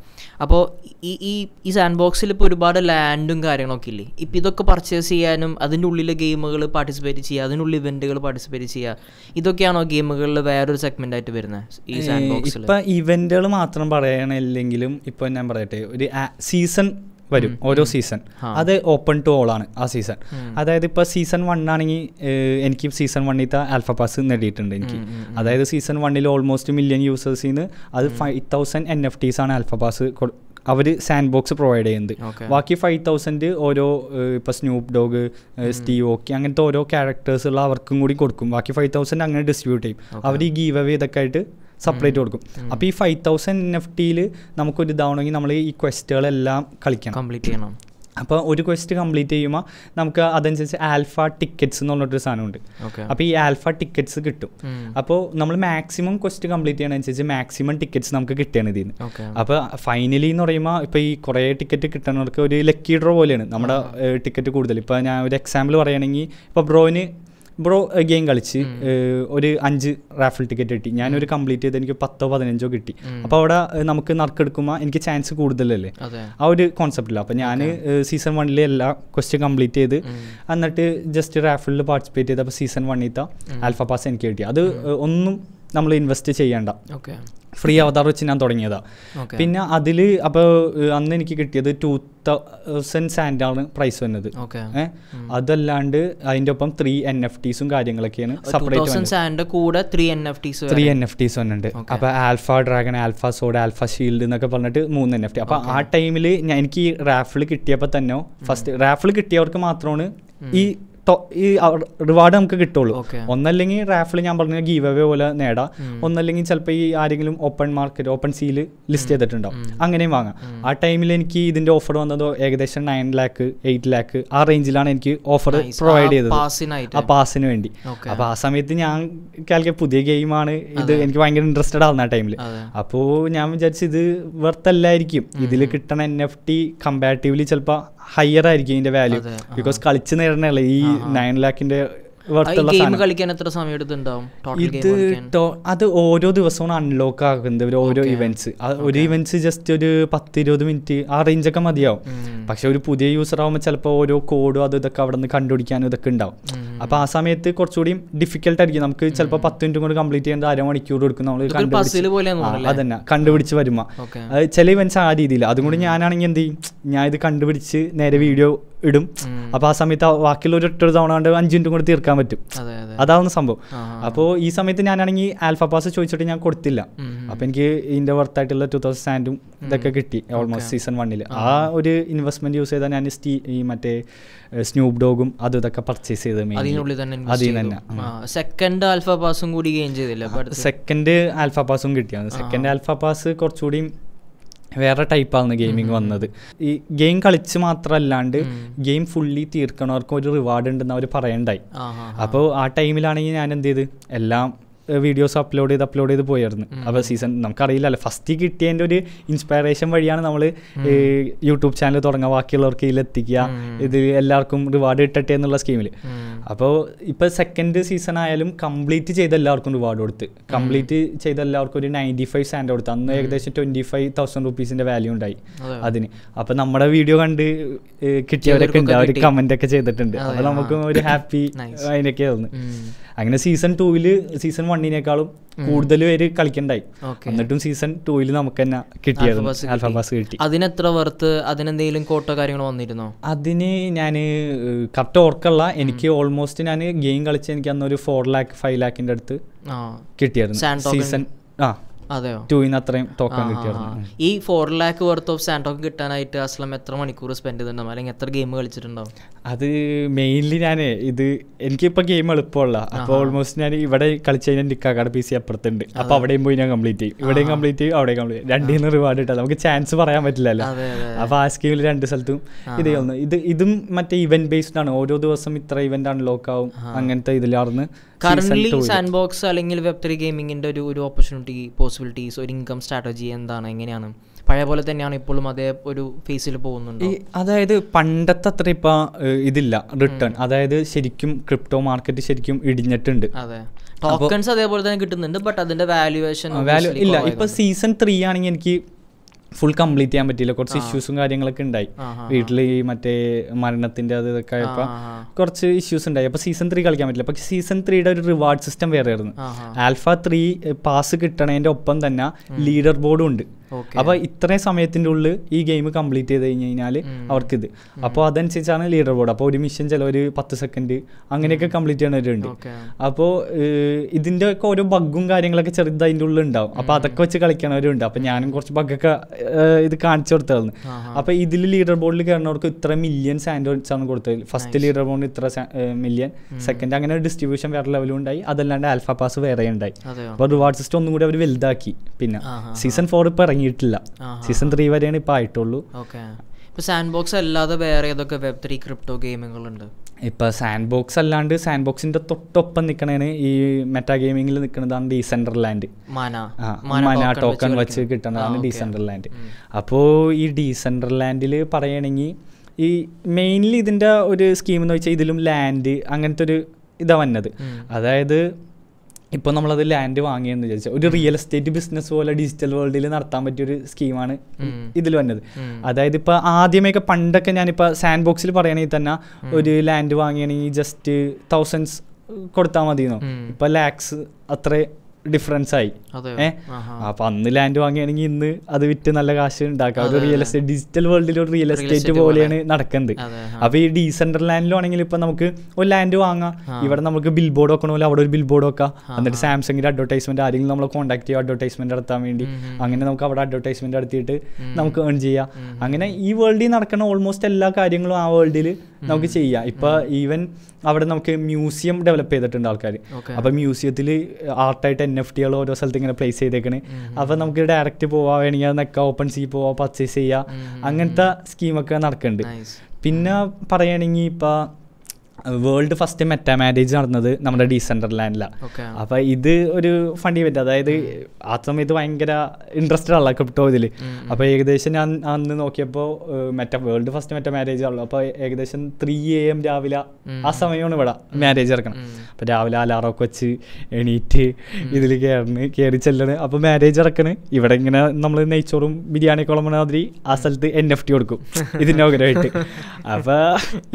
അപ്പോൾ ഈ ഈ ഈ സാൻഡ് ബോക്സിൽ ഇപ്പോൾ ഒരുപാട് ലാൻഡും കാര്യങ്ങളൊക്കെ ഇല്ലേ ഇപ്പം ഇതൊക്കെ പർച്ചേസ് ചെയ്യാനും അതിൻ്റെ ഉള്ളിൽ ഗെയിമുകൾ പാർട്ടിസിപ്പേറ്റ് ചെയ്യുക അതിനുള്ള ഇവൻറ്റുകൾ പാർട്ടിസിപ്പേറ്റ് ചെയ്യുക ഇതൊക്കെയാണോ
ഗെയിമുകളിൽ വേറൊരു സെഗ്മെൻ്റ് ആയിട്ട് വരുന്നത് ഈ സാൻഡ് ബോക്സിൽ ഇപ്പം ഇവൻറ്റുകൾ മാത്രം പറയണില്ലെങ്കിലും ഇപ്പോൾ ഞാൻ പറയട്ടെ ഒരു സീസൺ വരും ഓരോ സീസൺ അത് ഓപ്പൺ ടു ഓൾ ആണ് ആ സീസൺ അതായത് ഇപ്പൊ സീസൺ വൺ ആണെങ്കിൽ എനിക്ക് സീസൺ വണ്ണിത്തെ ആൽഫ പാസ് നേടിയിട്ടുണ്ട് എനിക്ക് അതായത് സീസൺ വണ്ണിൽ ഓൾമോസ്റ്റ് മില്യൺ യൂസേഴ്സിൽ നിന്ന് അത് five thousand N F Ts ആണ് ആൽഫ പാസ് അവർ സാൻഡ് ബോക്സ് പ്രൊവൈഡ് ചെയ്യുന്നത് ബാക്കി ഫൈവ് തൗസൻഡ് ഓരോ ഇപ്പൊ സ്നൂപ്പ് ഡോഗ് സ്റ്റീവ് ഓക്കി അങ്ങനത്തെ ഓരോ ക്യാരക്ടേഴ്സ് ഉള്ള അവർക്കും കൂടി കൊടുക്കും ബാക്കി ഫൈവ് തൗസൻഡ് അങ്ങനെ ഡിസ്ട്രിബ്യൂട്ട് ചെയ്യും അവർ ഈ ഗീവ് അവ ഇതൊക്കെ ആയിട്ട് സെപ്പറേറ്റ് കൊടുക്കും അപ്പോൾ ഈ ഫൈവ് തൗസൻഡ് എൻ എഫ് ടിയിൽ നമുക്കൊരു ഇതാവണമെങ്കിൽ നമ്മൾ ഈ ക്വസ്റ്റുകളെല്ലാം കളിക്കണം കംപ്ലീറ്റ് ചെയ്യണം അപ്പോൾ ഒരു ക്വസ്റ്റ് കംപ്ലീറ്റ് ചെയ്യുമ്പോൾ നമുക്ക് അതനുസരിച്ച് ആൽഫ ടിക്കറ്റ്സ് എന്ന് പറഞ്ഞിട്ടൊരു സാധനമുണ്ട് അപ്പോൾ ഈ ആൽഫ ടിക്കറ്റ്സ് കിട്ടും അപ്പോൾ നമ്മൾ മാക്സിമം ക്വസ്റ്റ് കംപ്ലീറ്റ് അനുസരിച്ച് മാക്സിമം ടിക്കറ്റ്സ് നമുക്ക് കിട്ടുകയാണ് ഇതിൽ നിന്ന് അപ്പോൾ ഫൈനലി എന്ന് പറയുമ്പോൾ ഇപ്പോൾ ഈ കുറേ ടിക്കറ്റ് കിട്ടുന്നവർക്ക് ഒരു ലക്കി ഡ്രോ പോലെയാണ് നമ്മുടെ ടിക്കറ്റ് കൂടുതൽ ഇപ്പോൾ ഞാൻ ഒരു എക്സാമ്പിൾ പറയുകയാണെങ്കിൽ ഇപ്പോൾ ബ്രോയിന് ബ്രോ ഗെയിം കളിച്ച് ഒരു അഞ്ച് റാഫിൾ ടിക്കറ്റ് കിട്ടി ഞാനൊരു കംപ്ലീറ്റ് ചെയ്ത് എനിക്ക് പത്തോ പതിനഞ്ചോ കിട്ടി അപ്പോൾ അവിടെ നമുക്ക് നറുക്കെടുക്കുമ്പോൾ എനിക്ക് ചാൻസ് കൂടുതലല്ലേ ആ ഒരു കോൺസെപ്റ്റില്ല അപ്പോൾ ഞാൻ സീസൺ വണ്ണിലെ എല്ലാ ക്വസ്റ്റ്യൻ കംപ്ലീറ്റ് ചെയ്ത് എന്നിട്ട് ജസ്റ്റ് റാഫിളിൽ പാർട്ടിസിപ്പേറ്റ് ചെയ്ത് അപ്പോൾ സീസൺ വണ്ണിത്ത ആൽഫ പാസ് എനിക്ക് കിട്ടി അത് ഒന്നും നമ്മൾ ഇൻവെസ്റ്റ് ചെയ്യേണ്ട ഫ്രീ അവതാർ വെച്ച് ഞാൻ തുടങ്ങിയതാണ് പിന്നെ അതിൽ അപ്പോൾ അന്ന് എനിക്ക് കിട്ടിയത് ടു തൗസൻഡ് സാൻഡാണ് പ്രൈസ് വന്നത് അതല്ലാണ്ട് അതിൻ്റെ ഒപ്പം ത്രീ എൻ എഫ് ടീസും കാര്യങ്ങളൊക്കെയാണ്
separate three N
F Ts വന്നിട്ടുണ്ട് അപ്പോൾ alpha dragon alpha sword alpha shield എന്നൊക്കെ പറഞ്ഞിട്ട് മൂന്ന് എൻ എഫ് ടി അപ്പോൾ ആ ടൈമിൽ ഞാൻ എനിക്ക് ഈ റാഫിൾ കിട്ടിയപ്പോൾ തന്നെ ഫസ്റ്റ് റാഫിൾ കിട്ടിയവർക്ക് മാത്രമാണ് ഈ ഈ റിവാർഡ് നമുക്ക് കിട്ടുള്ളൂ ഒന്നല്ലെങ്കിൽ റാഫിൽ ഞാൻ പറഞ്ഞ ഗീവ് അവേ പോലെ നേടാം ഒന്നല്ലെങ്കിൽ ചിലപ്പോൾ ഈ ആരെങ്കിലും ഓപ്പൺ മാർക്കറ്റ് ഓപ്പൺ സീല് ലിസ്റ്റ് ചെയ്തിട്ടുണ്ടാവും അങ്ങനെയും വാങ്ങാം ആ ടൈമിൽ എനിക്ക് ഇതിന്റെ ഓഫർ വന്നത് ഏകദേശം നയൻ ലാക്ക് എയ്റ്റ് ലാക്ക് ആ റേഞ്ചിലാണ് എനിക്ക് ഓഫർ പ്രൊവൈഡ് ചെയ്തത് ആ പാസിന് വേണ്ടി അപ്പൊ ആ സമയത്ത് ഞാൻ കാലിക്കറ്റ് പുതിയ ഗെയിമാണ് ഇത് എനിക്ക് ഭയങ്കര ഇൻട്രസ്റ്റഡ് ആവുന്ന ആ ടൈമിൽ അപ്പോൾ ഞാൻ വിചാരിച്ചു ഇത് വെർത്തല്ലായിരിക്കും ഇതിൽ കിട്ടണ എൻ എഫ് ടി കമ്പാരിറ്റീവ്ലി ചിലപ്പോൾ ഹയർ ആയിരിക്കും ഇതിന്റെ വാല്യൂ ബിക്കോസ് കളിച്ച് നേടണല്ലേ ഈ നയൻ ലാക്കിന്റെ ഇത് അത് ഓരോ ദിവസവും അൺലോക്ക് ആകുന്നത് ഓരോ ഇവന്റ്സ് ഒരു ഇവന്റ്സ് ജസ്റ്റ് ഒരു പത്ത് ഇരുപത് മിനിറ്റ് ആ റേഞ്ചൊക്കെ മതിയാവും പക്ഷെ ഒരു പുതിയ യൂസർ ആവുമ്പോൾ ചിലപ്പോൾ ഓരോ കോഡും അത് ഇതൊക്കെ അവിടെ നിന്ന് കണ്ടുപിടിക്കാനും ഇതൊക്കെ ഉണ്ടാവും അപ്പൊ ആ സമയത്ത് കുറച്ചുകൂടി ഡിഫിക്കൽട്ട് ആയിരിക്കും നമുക്ക് ചിലപ്പോൾ പത്ത് മിനിറ്റ് കൊണ്ട് കംപ്ലീറ്റ് ചെയ്യേണ്ട മണിക്കൂർ എടുക്കും നമ്മൾ അതന്നെ കണ്ടുപിടിച്ച് വരുമ ചില ഇവൻസ് ആ രീതിയിൽ അതുകൊണ്ട് ഞാനാണെങ്കിൽ എന്ത് ചെയ്യും ഞാൻ ഇത് കണ്ടുപിടിച്ച് നേരെ വീഡിയോ ഇടും അപ്പൊ ആ സമയത്ത് ബാക്കിയുള്ള ഒരു ഒറ്റ തവണ കൊണ്ട് അഞ്ച് മിനിറ്റ് കൊണ്ട് തീർക്കാൻ പറ്റും അതാവുന്ന സംഭവം അപ്പോൾ ഈ സമയത്ത് ഞാനാണെങ്കിൽ ആൽഫ പാസ് ചോദിച്ചിട്ട് ഞാൻ കൊടുത്തില്ല അപ്പോൾ എനിക്ക് ഇതിൻ്റെ വർത്തായിട്ടുള്ള ടു തൗസൻഡ് സാൻഡും ഇതൊക്കെ കിട്ടി ഓൾമോസ്റ്റ് സീസൺ വണ്ണിൽ ആ ഒരു ഇൻവെസ്റ്റ്മെന്റ് യൂസ് ചെയ്താൽ ഞാൻ സ്റ്റീ ഈ മറ്റേ സ്നൂപ് ഡോഗും അതും ഇതൊക്കെ പർച്ചേസ് ചെയ്ത് അതിനുള്ളിൽ തന്നെ
സെക്കൻഡ് ആൽഫ പാസും കൂടി ഗെയിൻ
ചെയ്തില്ല സെക്കൻഡ് ആൽഫ പാസും കിട്ടിയാണ് സെക്കൻഡ് ആൽഫ പാസ് കുറച്ചുകൂടി വേറെ ടൈപ്പാണ് ഗെയിമിങ് വന്നത് ഈ ഗെയിം കളിച്ച് മാത്രമല്ലാണ്ട് ഗെയിം ഫുള്ളി തീർക്കണവർക്കും ഒരു റിവാർഡ് ഉണ്ടെന്ന് അവർ പറയണ്ടായി അപ്പോൾ ആ ടൈമിലാണെങ്കിൽ ഞാൻ എന്ത് ചെയ്ത് എല്ലാം വീഡിയോസ് അപ്ലോഡ് ചെയ്ത് അപ്ലോഡ് ചെയ്ത് പോയായിരുന്നു അപ്പോൾ സീസൺ നമുക്കറിയില്ലല്ലോ ഫസ്റ്റ് കിട്ടിയതിന്റെ ഒരു ഇൻസ്പയറേഷൻ വഴിയാണ് നമ്മൾ യൂട്യൂബ് ചാനൽ തുടങ്ങുക ബാക്കിയുള്ളവർക്ക് ഇതിലെത്തിക്കുക ഇത് എല്ലാവർക്കും റിവാർഡ് കിട്ടട്ടെ എന്നുള്ള സ്കീമിൽ അപ്പോൾ ഇപ്പോൾ സെക്കൻഡ് സീസൺ ആയാലും കംപ്ലീറ്റ് ചെയ്ത എല്ലാവർക്കും റിവാർഡ് കൊടുത്ത് കംപ്ലീറ്റ് ചെയ്ത എല്ലാവർക്കും ഒരു നയൻറ്റി ഫൈവ് സ്റ്റാൻഡ് കൊടുത്ത് അന്ന് ഏകദേശം ട്വൻറ്റി ഫൈവ് തൗസൻഡ് റുപ്പീസിൻ്റെ വാല്യൂ ഉണ്ടായി അതിന് അപ്പോൾ നമ്മുടെ വീഡിയോ കണ്ട് കിട്ടിയവരൊക്കെ ഉണ്ട് അവർ കമൻ്റ് ഒക്കെ ചെയ്തിട്ടുണ്ട് അപ്പോൾ നമുക്കും ഒരു ഹാപ്പി അതിനൊക്കെ ആയിരുന്നു അങ്ങനെ സീസൺ ടൂവിൽ സീസൺ വണ്ണിനേക്കാളും കൂടുതൽ പേര് കളിക്കണ്ടായി എന്നിട്ടും സീസൺ ടൂയിൽ നമുക്ക് തന്നെ കിട്ടിയത് അൽഫാബാസ് കിട്ടി
അതിനെത്ര വർത്ത് അതിനെന്തെങ്കിലും കോട്ടോ കാര്യങ്ങളോ വന്നിരുന്നോ
അതിന് ഞാൻ കറക്റ്റ് ഓർക്കുള്ള എനിക്ക് ഓൾമോസ്റ്റ് ഞാൻ ഗെയിം കളിച്ച് എനിക്ക് അന്ന് ഒരു ഫോർ ലാക്ക് ഫൈവ് ലാക്കിന്റെ അടുത്ത് കിട്ടിയായിരുന്നു സീസൺ ആ ടൂന്ന് അത്രയും ടോക്കൺ
ഈ four lakh worth of sand token കിട്ടാനായിട്ട് അസ്ലം എത്ര മണിക്കൂർ സ്പെൻഡ് ചെയ്തിട്ടുണ്ടാവും അല്ലെങ്കിൽ എത്ര ഗെയിം കളിച്ചിട്ടുണ്ടാവും
അത് മെയിൻലി ഞാൻ ഇത് എനിക്കിപ്പോൾ ഗെയിം എളുപ്പമുള്ള അപ്പോൾ ഓൾമോസ്റ്റ് ഞാൻ ഇവിടെ കളിച്ച് കഴിഞ്ഞാൽ നിക്കാക്കാട് പി സി അപ്പുറത്തുണ്ട് അപ്പോൾ അവിടെയും പോയി ഞാൻ കംപ്ലീറ്റ് ചെയ്യും ഇവിടെയും കംപ്ലീറ്റ് ചെയ്യും അവിടെയും കംപ്ലീറ്റ് ചെയ്യും രണ്ടിൽ നിന്ന് റിവാർഡ് കിട്ടാം നമുക്ക് ചാൻസ് പറയാൻ പറ്റില്ലല്ലോ അപ്പോൾ ആ സ്കീമിൽ രണ്ട് സ്ഥലത്തും ഇതേ ഒന്ന് ഇത് ഇതും മറ്റേ ഇവന്റ് ബേസ്ഡ് ആണ് ഓരോ ദിവസം ഇത്ര ഇവന്റ് അൺലോക്ക് ആവും അങ്ങനത്തെ ഇതിലാർന്ന് കറന്റ്ലി സാൻഡ്
ബോക്സ് അല്ലെങ്കിൽ വെബ് ത്രീ ഗെയിമിങ്ങിന്റെ ഒരു ഒരു ഓപ്പർച്യൂണിറ്റി പോസിബിലിറ്റീസ് ഒരു ഇൻകം സ്ട്രാറ്റജി എന്താണ് എങ്ങനെയാണ് പഴയ പോലെ തന്നെയാണ് ഇപ്പോഴും അതേ ഒരു ഫേസിൽ പോകുന്നുണ്ട്
അതായത് പണ്ടത്തെ അത്ര ഇപ്പൊ ഇതില്ല റിട്ടേൺ അതായത് ശരിക്കും ക്രിപ്റ്റോ മാർക്കറ്റ് ശരിക്കും ഇടിഞ്ഞിട്ടുണ്ട് അതെ ടോക്കൺസ്
അതേപോലെ തന്നെ കിട്ടുന്നുണ്ട് ബട്ട് അതിന്റെ വാല്യുവേഷൻ ഇല്ല ഇപ്പൊ
സീസൺ ത്രീ ആണെങ്കിൽ എനിക്ക് ഫുൾ കംപ്ലീറ്റ് ചെയ്യാൻ പറ്റിയില്ല കുറച്ച് ഇഷ്യൂസും കാര്യങ്ങളൊക്കെ ഉണ്ടായി വീട്ടിൽ ഈ മറ്റേ മരണത്തിന്റെ അത് ഇതൊക്കെ ആയപ്പോ കുറച്ച് ഇഷ്യൂസ് ഉണ്ടായി അപ്പോൾ സീസൺ ത്രീ കളിക്കാൻ പറ്റില്ല പക്ഷെ സീസൺ ത്രീയുടെ ഒരു റിവാർഡ് സിസ്റ്റം വേറെ ആയിരുന്നു ആൽഫ ത്രീ പാസ് കിട്ടണതിന്റെ ഒപ്പം തന്നെ ലീഡർ ബോർഡും ഉണ്ട് അപ്പോൾ ഇത്രയും സമയത്തിന്റെ ഉള്ളിൽ ഈ ഗെയിം കംപ്ലീറ്റ് ചെയ്ത് കഴിഞ്ഞ് കഴിഞ്ഞാൽ അവർക്കിത് അപ്പോൾ അതനുസരിച്ചാണ് ലീഡർ ബോർഡ് അപ്പോൾ ഒരു മിഷൻ ചില ഒരു പത്ത് സെക്കൻഡ് അങ്ങനെയൊക്കെ കംപ്ലീറ്റ് ചെയ്യണവരുണ്ട് അപ്പോൾ ഇതിന്റെ ഒക്കെ ഓരോ ബഗ്ഗും കാര്യങ്ങളൊക്കെ ചെറുത് അതിന്റെ ഉള്ളിൽ ഉണ്ടാവും അപ്പോൾ അതൊക്കെ വെച്ച് കളിക്കണവരുണ്ട് അപ്പോൾ ഞാനും കുറച്ച് ബഗ്ഗൊക്കെ ഇത് കാണിച്ചു കൊടുത്തതാണ് അപ്പോൾ ഇതിൽ ലീഡർ ബോർഡിൽ കയറുന്നവർക്ക് ഇത്ര മില്യൺ ആണ് കൊടുത്തത് ഫസ്റ്റ് ലീഡർ ബോർഡിന് ഇത്ര മില്യൺ സെക്കൻഡ് അങ്ങനെ ഡിസ്ട്രിബ്യൂഷൻ വേറെ ലെവലും ഉണ്ടായി അതല്ലാണ്ട് ആൽഫ പാസ് വേറെ ഉണ്ടായി അപ്പോൾ റിവാർഡ് സിസ്റ്റം ഒന്നും കൂടി അവർ വലുതാക്കി പിന്നെ സീസൺ ഫോർ ഇപ്പൊ ഇറങ്ങി തുടങ്ങിയിട്ടില്ല സീസൺ ത്രീ വരെയാണ് ഇപ്പൊ ആയിട്ടുള്ളൂ
ഇപ്പൊ സാൻഡ് ബോക്സ് അല്ലാതെ വേറെ ഏതൊക്കെ വെബ് ത്രീ ക്രിപ്റ്റോ ഗെയിമുകളുണ്ട്
ഇപ്പൊ സാൻഡ് ബോക്സ് അല്ലാണ്ട് സാൻഡ് ബോക്സിന്റെ തൊട്ടൊപ്പം നിൽക്കണേന് ഈ മെറ്റാ ഗെയിമിംഗിൽ നിൽക്കുന്നതാണ് ഡീസെൻഡർ ലാൻഡ് മന ടോക്കൺ വെച്ച് കിട്ടുന്നതാണ് ഡീസെൻഡർ ലാൻഡ് അപ്പോൾ ഈ ഡീസെൻഡർ ലാൻഡിൽ പറയണെങ്കിൽ ഈ മെയിൻലി ഇതിന്റെ ഒരു സ്കീം എന്ന് വെച്ചാൽ ഇതിലും ലാൻഡ് അങ്ങനത്തെ ഒരു ഇതാ വന്നത് അതായത് ഇപ്പോൾ നമ്മളത് ലാൻഡ് വാങ്ങിയെന്ന് വിചാരിച്ചാൽ ഒരു റിയൽ എസ്റ്റേറ്റ് ബിസിനസ് പോലെ ഡിജിറ്റൽ വേൾഡിൽ നടത്താൻ പറ്റിയ ഒരു സ്കീമാണ് ഇതിൽ വന്നത് അതായത് ഇപ്പോൾ ആദ്യമൊക്കെ പണ്ടൊക്കെ ഞാനിപ്പോൾ സാൻഡ് ബോക്സിൽ പറയുകയാണെങ്കിൽ തന്നെ ഒരു ലാൻഡ് വാങ്ങിയാണെങ്കിൽ ജസ്റ്റ് തൗസൻഡ്സ് കൊടുത്താൽ മതിയെന്നോ ഇപ്പോൾ ലാക്സ് അത്രേ ഡിഫറൻസ് ആയി ഏഹ് അപ്പൊ അന്ന് ലാൻഡ് വാങ്ങിയാണെങ്കിൽ ഇന്ന് അത് വിറ്റ് നല്ല കാശ് ഉണ്ടാക്കാം ഒരു റിയൽ എസ്റ്റേറ്റ് ഡിജിറ്റൽ വേൾഡിൽ ഒരു റിയൽ എസ്റ്റേറ്റ് പോലെയാണ് നടക്കുന്നത് അപ്പൊ ഈ ഡീസെൻട്രൽ ആണെങ്കിൽ ഇപ്പൊ നമുക്ക് ഒരു ലാൻഡ് വാങ്ങാം ഇവിടെ നമുക്ക് ബിൽ ബോർഡ് വെക്കണ പോലെ അവിടെ ഒരു ബിൽ ബോർഡ് വെക്കാം എന്നിട്ട് സാംസങ്ങിന്റെ അഡ്വർടൈസ്മെന്റ് ആരെങ്കിലും നമ്മളെ കോൺടാക്ട് ചെയ്യുക അഡ്വർടൈസ്മെന്റ് നടത്താൻ വേണ്ടി അങ്ങനെ നമുക്ക് അവിടെ അഡ്വർടൈസ്മെന്റ് നടത്തിയിട്ട് നമുക്ക് ഏൺ ചെയ്യാം അങ്ങനെ ഈ വേൾഡിൽ നടക്കുന്ന ഓൾമോസ്റ്റ് എല്ലാ കാര്യങ്ങളും ആ വേൾഡിൽ നമുക്ക് ചെയ്യാം ഇപ്പൊ ഈവൻ അവിടെ നമുക്ക് മ്യൂസിയം ഡെവലപ്പ് ചെയ്തിട്ടുണ്ട് ആൾക്കാർ അപ്പോൾ മ്യൂസിയത്തിൽ ആർട്ടായിട്ട് എൻ എഫ് ടികൾ ഓരോ സ്ഥലത്ത് ഇങ്ങനെ പ്ലേസ് ചെയ്തേക്കണ് അപ്പോൾ നമുക്ക് ഡയറക്റ്റ് പോവാ വേണമെങ്കിൽ നെക്ക ഓപ്പൺ സീ പോവാ പർച്ചേസ് ചെയ്യാം അങ്ങനത്തെ സ്കീമൊക്കെ നടക്കുന്നുണ്ട് പിന്നെ പറയുകയാണെങ്കിൽ ഇപ്പൊ വേൾഡ് ഫസ്റ്റ് മെറ്റാ മാരേജ് നടന്നത് നമ്മുടെ ഡീസെൻഡർലാൻഡിലാണ് അപ്പോൾ ഇത് ഒരു ഫണ്ടി പറ്റും അതായത് ആ സമയത്ത് ഭയങ്കര ഇൻട്രസ്റ്റഡ് ആണല്ലോ ക്രിപ്റ്റോ ഇതിൽ അപ്പോൾ ഏകദേശം ഞാൻ അന്ന് നോക്കിയപ്പോൾ meta world first meta marriage ആണല്ലോ അപ്പോൾ ഏകദേശം ത്രീ എ എം രാവിലെ ആ സമയമാണ് ഇവിടെ മാരേജ് ഇറക്കണം അപ്പോൾ രാവിലെ അലാറൊക്കെ വെച്ച് എണീറ്റ് ഇതിൽ കയറണ് കയറി ചെല്ലണ് അപ്പോൾ മാരേജ് ഇറക്കണ് ഇവിടെ ഇങ്ങനെ നമ്മൾ നെയ്ച്ചോറും ബിരിയാണി ഉള്ള മാതിരി ആ സ്ഥലത്ത് എൻ എഫ് ടി കൊടുക്കും ഇതിൻ്റെ പകരമായിട്ട് അപ്പോൾ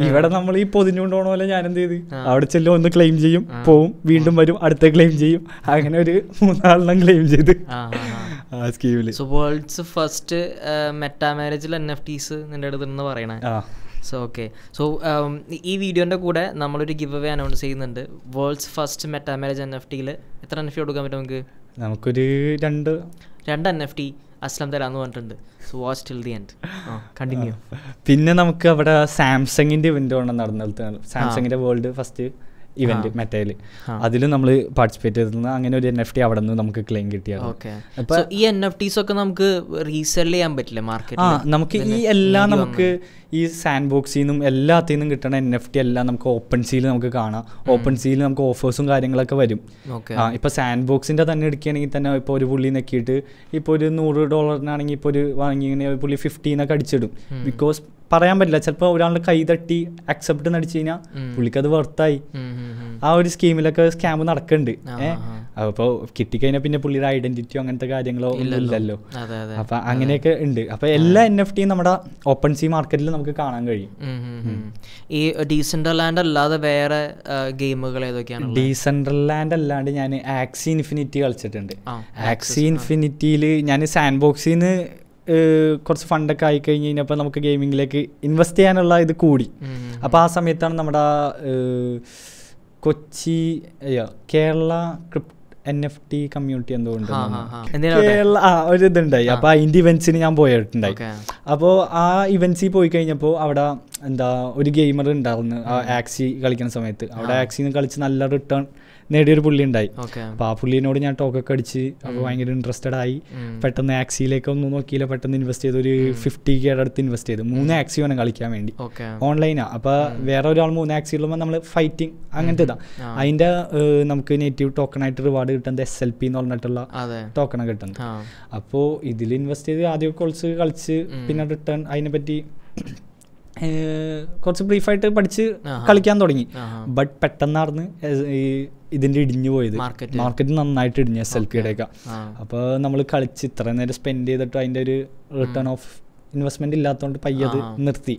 ഇവിടെ നമ്മൾ ഈ പൊതിഞ്ഞുകൊണ്ടോണോ പോലെ ഞാൻ എന്ത് ചെയ്ത് അവിടെ ചെല്ലും ഒന്ന് ക്ലെയിം ചെയ്യും പോവും വീണ്ടും വരും അടുത്ത ക്ലെയിം ചെയ്യും അങ്ങനെ ഒരു മൂന്നാളെണ്ണം ക്ലെയിം ചെയ്ത് ആ സ്കീമിൽ സോ വേൾഡ്സ് ഫസ്റ്റ്
മെറ്റാ മാരേജിൽ എൻ എഫ് ടീസ് നിന്റെ അടുത്ത് നിന്ന് പറയണേ സോ ഓക്കെ സോ ഈ വീഡിയോൻ്റെ കൂടെ നമ്മളൊരു ഗിവ് അവേ അനൗൺസ് ചെയ്യുന്നുണ്ട് world's first meta marriage N F ടിയിൽ എത്ര എൻ എഫ് ടി കൊടുക്കാൻ പറ്റും നമുക്ക്
നമുക്കൊരു രണ്ട്
രണ്ട് എൻ എഫ് ടി അസ്ലം തരാന്ന് പറഞ്ഞിട്ടുണ്ട് സോ
ദി എൻഡ് കണ്ടിന്യൂ പിന്നെ നമുക്ക് അവിടെ സാംസങ്ങിന്റെ ഇവന്റ് നടന്നിടത്ത് സാംസങ്ങിന്റെ വേൾഡ് ഫസ്റ്റ് ഇവന്റ് മെറ്റയില് അതിൽ നമ്മൾ പാർട്ടിസിപ്പേറ്റ് ചെയ്തിരുന്നു അങ്ങനെ ഒരു എൻ എഫ് ടി അവിടെ നിന്ന് നമുക്ക് ക്ലെയിം കിട്ടിയത്
ഈ എൻ എഫ് ടീസ് ഒക്കെ നമുക്ക് റീസെൽ ചെയ്യാൻ പറ്റില്ല മാർക്കറ്റ് ആ നമുക്ക് ഈ എല്ലാം നമുക്ക്
ഈ സാൻഡ് ബോക്സിൽ നിന്നും എല്ലാത്തിൽ നിന്നും കിട്ടണ എൻ എഫ് ടി എല്ലാം നമുക്ക് ഓപ്പൺ സീൽ നമുക്ക് കാണാം ഓപ്പൺ സീൽ നമുക്ക് ഓഫേഴ്സും കാര്യങ്ങളൊക്കെ വരും ആ ഇപ്പൊ സാൻഡ് ബോക്സിന്റെ തന്നെ എടുക്കുകയാണെങ്കിൽ തന്നെ ഇപ്പൊ ഒരു പുള്ളി നെക്കിയിട്ട് ഇപ്പൊ ഒരു നൂറ് ഡോളറിനാണെങ്കിൽ ഇപ്പൊ ഒരു വാങ്ങി പുള്ളി ഫിഫ്റ്റീനൊക്കെ അടിച്ചിടും ബിക്കോസ് പറയാൻ പറ്റില്ല ചിലപ്പോൾ ഒരാളുടെ കൈ തട്ടി അക്സെപ്റ്റ് നടിച്ചു കഴിഞ്ഞാൽ പുള്ളിക്ക് അത് വർത്തായി ആ ഒരു സ്കീമിലൊക്കെ സ്കാം നടക്കുന്നുണ്ട് ഏഹ് അപ്പൊ കിട്ടിക്കഴിഞ്ഞാൽ പിന്നെ പുള്ളിയുടെ ഐഡന്റിറ്റിയോ അങ്ങനത്തെ കാര്യങ്ങളോ ഇല്ലല്ലോ അപ്പൊ അങ്ങനെയൊക്കെ ഉണ്ട് അപ്പൊ എല്ലാ എൻ എഫ് ടിയും നമ്മുടെ ഓപ്പൺ സി മാർക്കറ്റിൽ നമുക്ക് കാണാൻ കഴിയും
ഈ ലാൻഡ് അല്ലാതെ വേറെ ഗെയിമുകൾ ഏതൊക്കെയാണ്
ലാൻഡ് അല്ലാണ്ട് ഞാൻ ആക്സി ഇൻഫിനിറ്റി കളിച്ചിട്ടുണ്ട് ആക്സി ഇൻഫിനിറ്റിയിൽ ഞാൻ സാൻഡ് ബോക്സിന്ന് കുറച്ച് ഫണ്ടൊക്കെ ആയി കഴിഞ്ഞ് കഴിഞ്ഞപ്പോൾ നമുക്ക് ഗെയിമിങ്ങിലേക്ക് ഇൻവെസ്റ്റ് ചെയ്യാനുള്ള ഇത് കൂടി അപ്പോൾ ആ സമയത്താണ് നമ്മുടെ കൊച്ചി അയ്യോ Kerala crypto N F T community എന്തോ ഉണ്ട് കേരള ആ ഒരു ഇതുണ്ടായി അപ്പോൾ ആ ഇന്ത്യ ഇവൻസിന് ഞാൻ പോയിട്ടുണ്ടായി അപ്പോൾ ആ ഇവൻസിൽ പോയി കഴിഞ്ഞപ്പോൾ അവിടെ എന്താ ഒരു ഗെയിമർ ഉണ്ടായിരുന്നു ആ ആക്സി കളിക്കുന്ന സമയത്ത് അവിടെ ആക്സിന്ന് കളിച്ച് നല്ല റിട്ടേൺ നേടിയൊരു പുള്ളി ഉണ്ടായി അപ്പൊ ആ പുള്ളിനോട് ഞാൻ ടോക്കൊക്കെ അടിച്ച് അപ്പൊ ഭയങ്കര ഇൻട്രസ്റ്റഡ് ആയി പെട്ടെന്ന് ആക്സിയിലേക്ക് ഒന്നും നോക്കിയില്ല പെട്ടെന്ന് ഇൻവെസ്റ്റ് ചെയ്ത് ഒരു ഫിഫ്റ്റി കേടെ അടുത്ത് ഇൻവെസ്റ്റ് ചെയ്ത് മൂന്ന് ആക്സി വേണം കളിക്കാൻ വേണ്ടി ഓൺലൈനാ അപ്പൊ വേറെ ഒരാൾ മൂന്ന് ആക്സി ഉള്ളപ്പോൾ നമ്മൾ ഫൈറ്റിംഗ് അങ്ങനത്തെ ഇതാ അതിന്റെ നമുക്ക് ടോക്കൺ ആയിട്ട് റിവാർഡ് കിട്ടുന്നത് എസ് എൽ പി എന്ന് പറഞ്ഞിട്ടുള്ള ടോക്കണ കിട്ടുന്നത് അപ്പോ ഇതിൽ ഇൻവെസ്റ്റ് ചെയ്ത് ആദ്യം കോൾസ് കളിച്ച് പിന്നെ റിട്ടേൺ പറ്റി കുറച്ച് ബ്രീഫായിട്ട് പഠിച്ച് കളിക്കാൻ തുടങ്ങി ബട്ട് പെട്ടെന്നാർന്ന് ഈ ഇതിന്റെ ഇടിഞ്ഞു പോയത് മാർക്കറ്റ് നന്നായിട്ട് ഇടിഞ്ഞു എസ് എൽ പിയുടെ ഒക്കെ അപ്പോൾ നമ്മൾ കളിച്ച് ഇത്ര നേരം സ്പെൻഡ് ചെയ്തിട്ട് അതിന്റെ ഒരു റിട്ടേൺ ഓഫ് ഇൻവെസ്റ്റ്മെന്റ് ഇല്ലാത്തതുകൊണ്ട് പയ്യത് നിർത്തി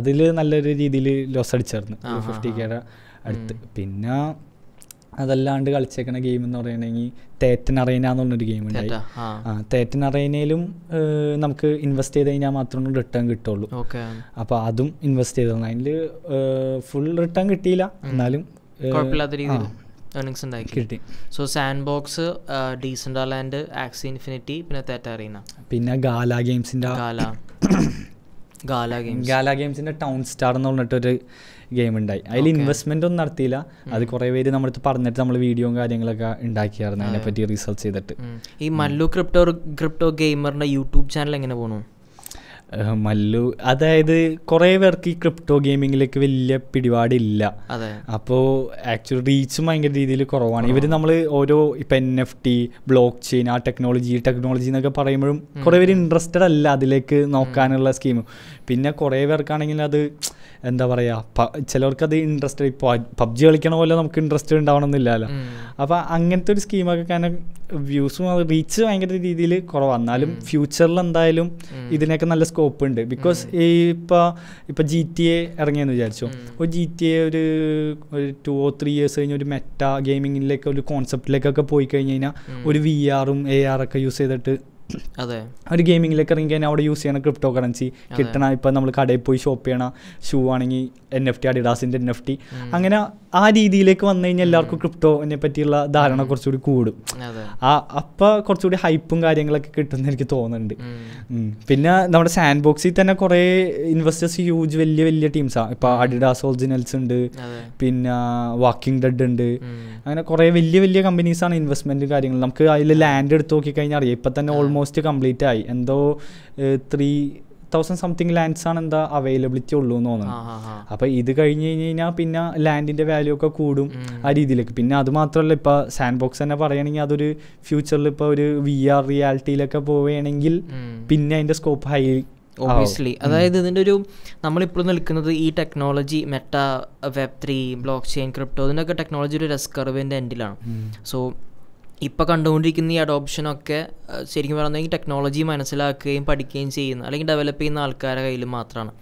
അതില് നല്ലൊരു രീതിയിൽ ലോസ് അടിച്ചായിരുന്നു ഫിഫ്റ്റി കെയുടെ അടുത്ത് പിന്നെ അതല്ലാണ്ട് കളിച്ചേക്കണ ഗെയിം എന്ന് പറയുകയാണെങ്കിൽ തേറ്റൻ അറേന എന്ന് പറഞ്ഞൊരു ഗെയിം ഉണ്ടായി ആ തേറ്റൻ അറേനയിലും നമുക്ക് ഇൻവെസ്റ്റ് ചെയ്ത് കഴിഞ്ഞാൽ മാത്രമേ റിട്ടേൺ കിട്ടുള്ളൂ അപ്പോൾ അതും ഇൻവെസ്റ്റ് തന്നെ അതിൽ ഫുൾ റിട്ടേൺ കിട്ടിയില്ല എന്നാലും
ഏർണിങ്സ് ഉണ്ടാക്കി കിട്ടി so sandbox Decentraland Axie Infinity പിന്നെ തേറ്റ അറീന
പിന്നെ ഗാല ഗെയിംസിന്റെ ഗാല ഗാല ഗെയിംസിന്റെ ടൗൺ സ്റ്റാർ എന്ന് പറഞ്ഞിട്ടൊരു ഗെയിം ഉണ്ടായി അതിൽ ഇൻവെസ്റ്റ്മെന്റ് ഒന്നും നടത്തിയില്ല അത് കുറെ പേര് നമ്മളടുത്ത് പറഞ്ഞിട്ട് നമ്മൾ വീഡിയോയും കാര്യങ്ങളൊക്കെ ഉണ്ടാക്കിയായിരുന്നു അതിനെപ്പറ്റി റിസർച്ച് ചെയ്തിട്ട് ഈ മല്ലു ക്രിപ്റ്റോ ക്രിപ്റ്റോ ഗെയിമറിന്റെ യൂട്യൂബ് ചാനൽ എങ്ങനെ പോണു മല്ലു അതായത് കുറെ പേർക്ക് ഈ ക്രിപ്റ്റോ ഗെയിമിങ്ങിലേക്ക് വലിയ പിടിപാടില്ല അപ്പോൾ ആക്ച്വലി റീച്ചും ഭയങ്കര രീതിയിൽ കുറവാണ് ഇവർ നമ്മൾ ഓരോ ഇപ്പൊ N F T blockchain ആ ടെക്നോളജി ടെക്നോളജി എന്നൊക്കെ പറയുമ്പോഴും കുറെ പേര് ഇൻട്രസ്റ്റഡ് അല്ല അതിലേക്ക് നോക്കാനുള്ള സ്കീം പിന്നെ കുറേ പേർക്കാണെങ്കിൽ അത് എന്താ പറയുക ചിലവർക്കത് ഇൻട്രസ്റ്റ് ഇപ്പോൾ പബ്ജി കളിക്കണ പോലെ നമുക്ക് ഇൻട്രസ്റ്റ് ഉണ്ടാവണമെന്നില്ലല്ലോ അപ്പോൾ അങ്ങനത്തെ ഒരു സ്കീമൊക്കെ കാരണം വ്യൂസും അത് റീച്ച് ഭയങ്കര രീതിയിൽ കുറവാണ് എന്നാലും ഫ്യൂച്ചറിൽ എന്തായാലും ഇതിനൊക്കെ നല്ല സ്കോപ്പ് ഉണ്ട് ബിക്കോസ് ഈ ഇപ്പോൾ ഇപ്പോൾ ജി ടി എ ഇറങ്ങിയെന്ന് വിചാരിച്ചു ഒരു ജി ടി എ ഒരു ഒരു ടു ഓർ ത്രീ ഇയേഴ്സ് കഴിഞ്ഞ് ഒരു മെറ്റ ഗെയിമിങ്ങിലേക്ക് ഒരു കോൺസെപ്റ്റിലേക്കൊക്കെ പോയി കഴിഞ്ഞ് കഴിഞ്ഞാൽ ഒരു വി ആറും എ ആറൊക്കെ യൂസ് ചെയ്തിട്ട് അതെ ഒരു ഗെയിമിങ്ങിലേക്ക് ഇറങ്ങി കഴിഞ്ഞാൽ അവിടെ യൂസ് ചെയ്യണം ക്രിപ്റ്റോ കറൻസി കിട്ടണ ഇപ്പം നമ്മൾ കടയിൽ പോയി ഷോപ്പ് ചെയ്യണം ഷൂ ആണെങ്കിൽ എൻ എഫ് ടി അഡിഡാസിൻ്റെ എൻ എഫ് ടി അങ്ങനെ ആ രീതിയിലേക്ക് വന്നു കഴിഞ്ഞാൽ എല്ലാവർക്കും ക്രിപ്റ്റോനെ പറ്റിയുള്ള ധാരണ കുറച്ചുകൂടി കൂടും ആ അപ്പം കുറച്ചുകൂടി ഹൈപ്പും കാര്യങ്ങളൊക്കെ കിട്ടുമെന്ന് എനിക്ക് തോന്നുന്നുണ്ട് പിന്നെ നമ്മുടെ സാൻഡ് ബോക്സിൽ തന്നെ കുറേ ഇൻവെസ്റ്റേഴ്സ് ഹ്യൂജ് വലിയ വലിയ ടീംസാണ് ഇപ്പോൾ അഡിഡാസ് ഒറിജിനൽസ് ഉണ്ട് പിന്നെ വാക്കിംഗ് ഡെഡ് ഉണ്ട് അങ്ങനെ കുറേ വലിയ വലിയ കമ്പനീസാണ് ഇൻവെസ്റ്റ്മെൻറ്റ് കാര്യങ്ങൾ നമുക്ക് അതിൽ ലാൻഡ് എടുത്ത് നോക്കിക്കഴിഞ്ഞാൽ അറിയാം ഇപ്പം തന്നെ ഓൾമോസ്റ്റ് ഓൾമോസ്റ്റ് കംപ്ലീറ്റ് ആയി എന്തോ ത്രീ തൗസൻഡ് സംതിങ് ലാൻഡ്സ് ആണ് എന്താ അവൈലബിലിറ്റി ഉള്ളൂ എന്ന് തോന്നുന്നു അപ്പൊ ഇത് കഴിഞ്ഞ് കഴിഞ്ഞ് കഴിഞ്ഞാൽ പിന്നെ ലാൻഡിന്റെ വാല്യൂ ഒക്കെ കൂടും ആ രീതിയിലേക്ക് പിന്നെ അത് മാത്രമല്ല ഇപ്പൊ സാൻഡ് ബോക്സ് തന്നെ പറയുകയാണെങ്കിൽ അതൊരു ഫ്യൂച്ചറിൽ ഇപ്പൊ ഒരു വി ആർ റിയാലിറ്റിയിലൊക്കെ പോവുകയാണെങ്കിൽ പിന്നെ അതിന്റെ സ്കോപ്പ് ഹൈ ഓബിയസ്ലി അതായത്
ഇതിൻ്റെ ഒരു നമ്മളിപ്പോൾ നിൽക്കുന്നത് ഈ technology meta web three blockchain crypto ഇതിനൊക്കെ ടെക്നോളജി ഒരു റെസ്കർവിൻ്റെ എൻഡിലാണ് സോ ഇപ്പോൾ കണ്ടുകൊണ്ടിരിക്കുന്ന ഈ അഡോപ്ഷനൊക്കെ ശരിക്കും പറഞ്ഞെങ്കിൽ ടെക്നോളജി മനസ്സിലാക്കുകയും പഠിക്കുകയും ചെയ്യുന്ന അല്ലെങ്കിൽ ഡെവലപ്പ് ചെയ്യുന്ന ആൾക്കാരുടെ കയ്യിൽ മാത്രമാണ്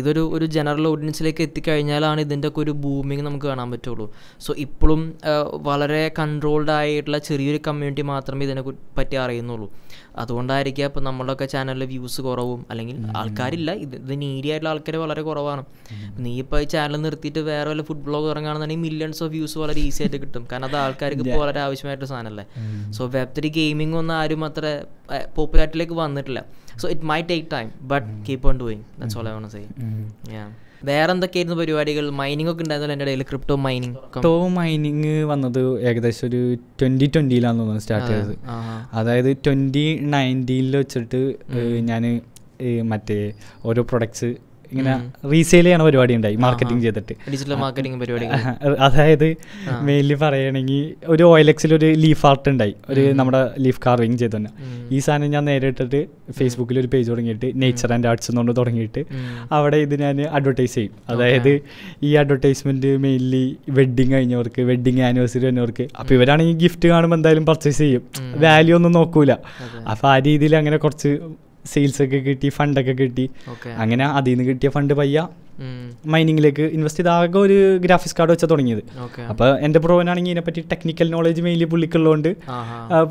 ഇതൊരു ഒരു ജനറൽ ഓഡിയൻസിലേക്ക് എത്തിക്കഴിഞ്ഞാലാണ് ഇതിൻ്റെ ഒക്കെ ഒരു ബൂമിങ് നമുക്ക് കാണാൻ പറ്റുള്ളൂ സോ ഇപ്പോഴും വളരെ കൺട്രോൾഡ് ആയിട്ടുള്ള ചെറിയൊരു കമ്മ്യൂണിറ്റി മാത്രമേ ഇതിനെ പറ്റി അറിയുന്നുള്ളൂ അതുകൊണ്ടായിരിക്കാം ഇപ്പോൾ നമ്മളൊക്കെ ചാനലിലെ വ്യൂസ് കുറവും അല്ലെങ്കിൽ ആൾക്കാരില്ല ഇത് ഇത് നീഡി ആയിട്ടുള്ള ആൾക്കാർ വളരെ കുറവാണ് നീ ഇപ്പോൾ ഈ ചാനൽ നിർത്തിയിട്ട് വേറെ വല്ല ഫുഡ് ബ്ലോഗ് ഇറങ്ങുകയാണെന്നുണ്ടെങ്കിൽ മില്യൺസ് ഓഫ് വ്യൂസ് വളരെ ഈസി ആയിട്ട് കിട്ടും കാരണം അത് ആൾക്കാർക്ക് ഇപ്പോൾ വളരെ ആവശ്യമായിട്ടുള്ള സാധനമല്ലേ സോ വെബ് ത്രീ ഗെയിമിംഗ് ഒന്നും ആരും അത്ര പോപ്പുലാരിറ്റിയിലേക്ക് വന്നിട്ടില്ല so it my take time but keep on doing that's all I want say yeah വേറെ എന്തൊക്കെയായിരുന്നു പരിപാടികൾ മൈനിങ് ഒക്കെ ഉണ്ടായിരുന്നല്ലോ എൻ്റെ ഇടയിൽ ക്രിപ്റ്റോ മൈനിങ് ക്രിപ്റ്റോ
മൈനിങ് വന്നത് ഏകദേശം ഒരു ട്വൻറ്റി ട്വൻറ്റിയിലാണ് തോന്നുന്നത് സ്റ്റാർട്ട് ചെയ്തത് അതായത് ട്വൻറ്റി നയൻറ്റീനിൽ വെച്ചിട്ട് ഞാൻ മറ്റേ ഓരോ പ്രൊഡക്ട്സ് ഇങ്ങനെ റീസെയിൽ ചെയ്യണ പരിപാടി ഉണ്ടായി മാർക്കറ്റിംഗ് ചെയ്തിട്ട് ഡിജിറ്റൽ മാർക്കറ്റിംഗ് പരിപാടി അതായത് മെയിൻലി പറയുകയാണെങ്കിൽ ഒരു ഓയിലെക്സിൽ ഒരു ലീഫ് ആർട്ട് ഉണ്ടായി ഒരു നമ്മുടെ ലീഫ് കാർവിങ് ചെയ്തു തന്നെ ഈ സാധനം ഞാൻ നേരെ ഇട്ടിട്ട് ഫേസ്ബുക്കിൽ ഒരു പേജ് തുടങ്ങിയിട്ട് നേച്ചർ ആൻഡ് ആർട്സ് എന്നുകൊണ്ട് തുടങ്ങിയിട്ട് അവിടെ ഇത് ഞാൻ അഡ്വർടൈസ് ചെയ്യും അതായത് ഈ അഡ്വർടൈസ്മെന്റ് മെയിൻലി വെഡ്ഡിങ് കഴിഞ്ഞവർക്ക് വെഡ്ഡിങ് ആനിവേഴ്സറി കഴിഞ്ഞവർക്ക് അപ്പോൾ ഇവരാണെങ്കിൽ ഗിഫ്റ്റ് കാണുമ്പോൾ എന്തായാലും പർച്ചേസ് ചെയ്യും വാല്യൂ ഒന്നും നോക്കൂല അപ്പോൾ ആ രീതിയിൽ അങ്ങനെ കുറച്ച് സെയിൽസ് ഒക്കെ കിട്ടി ഫണ്ടൊക്കെ കിട്ടി അങ്ങനെ അതിൽ നിന്ന് കിട്ടിയ ഫണ്ട് പയ്യ മൈനിങ്ങിലേക്ക് ഇൻവെസ്റ്റ് ചെയ്ത ആകെ ഒരു ഗ്രാഫിക്സ് കാർഡ് വെച്ചാൽ തുടങ്ങിയത് അപ്പോൾ പ്രോവനാണെങ്കിൽ ഇതിനെ ഇതിനെപ്പറ്റി ടെക്നിക്കൽ നോളജ് മെയിൻലി പുള്ളിക്കുള്ളതുകൊണ്ട്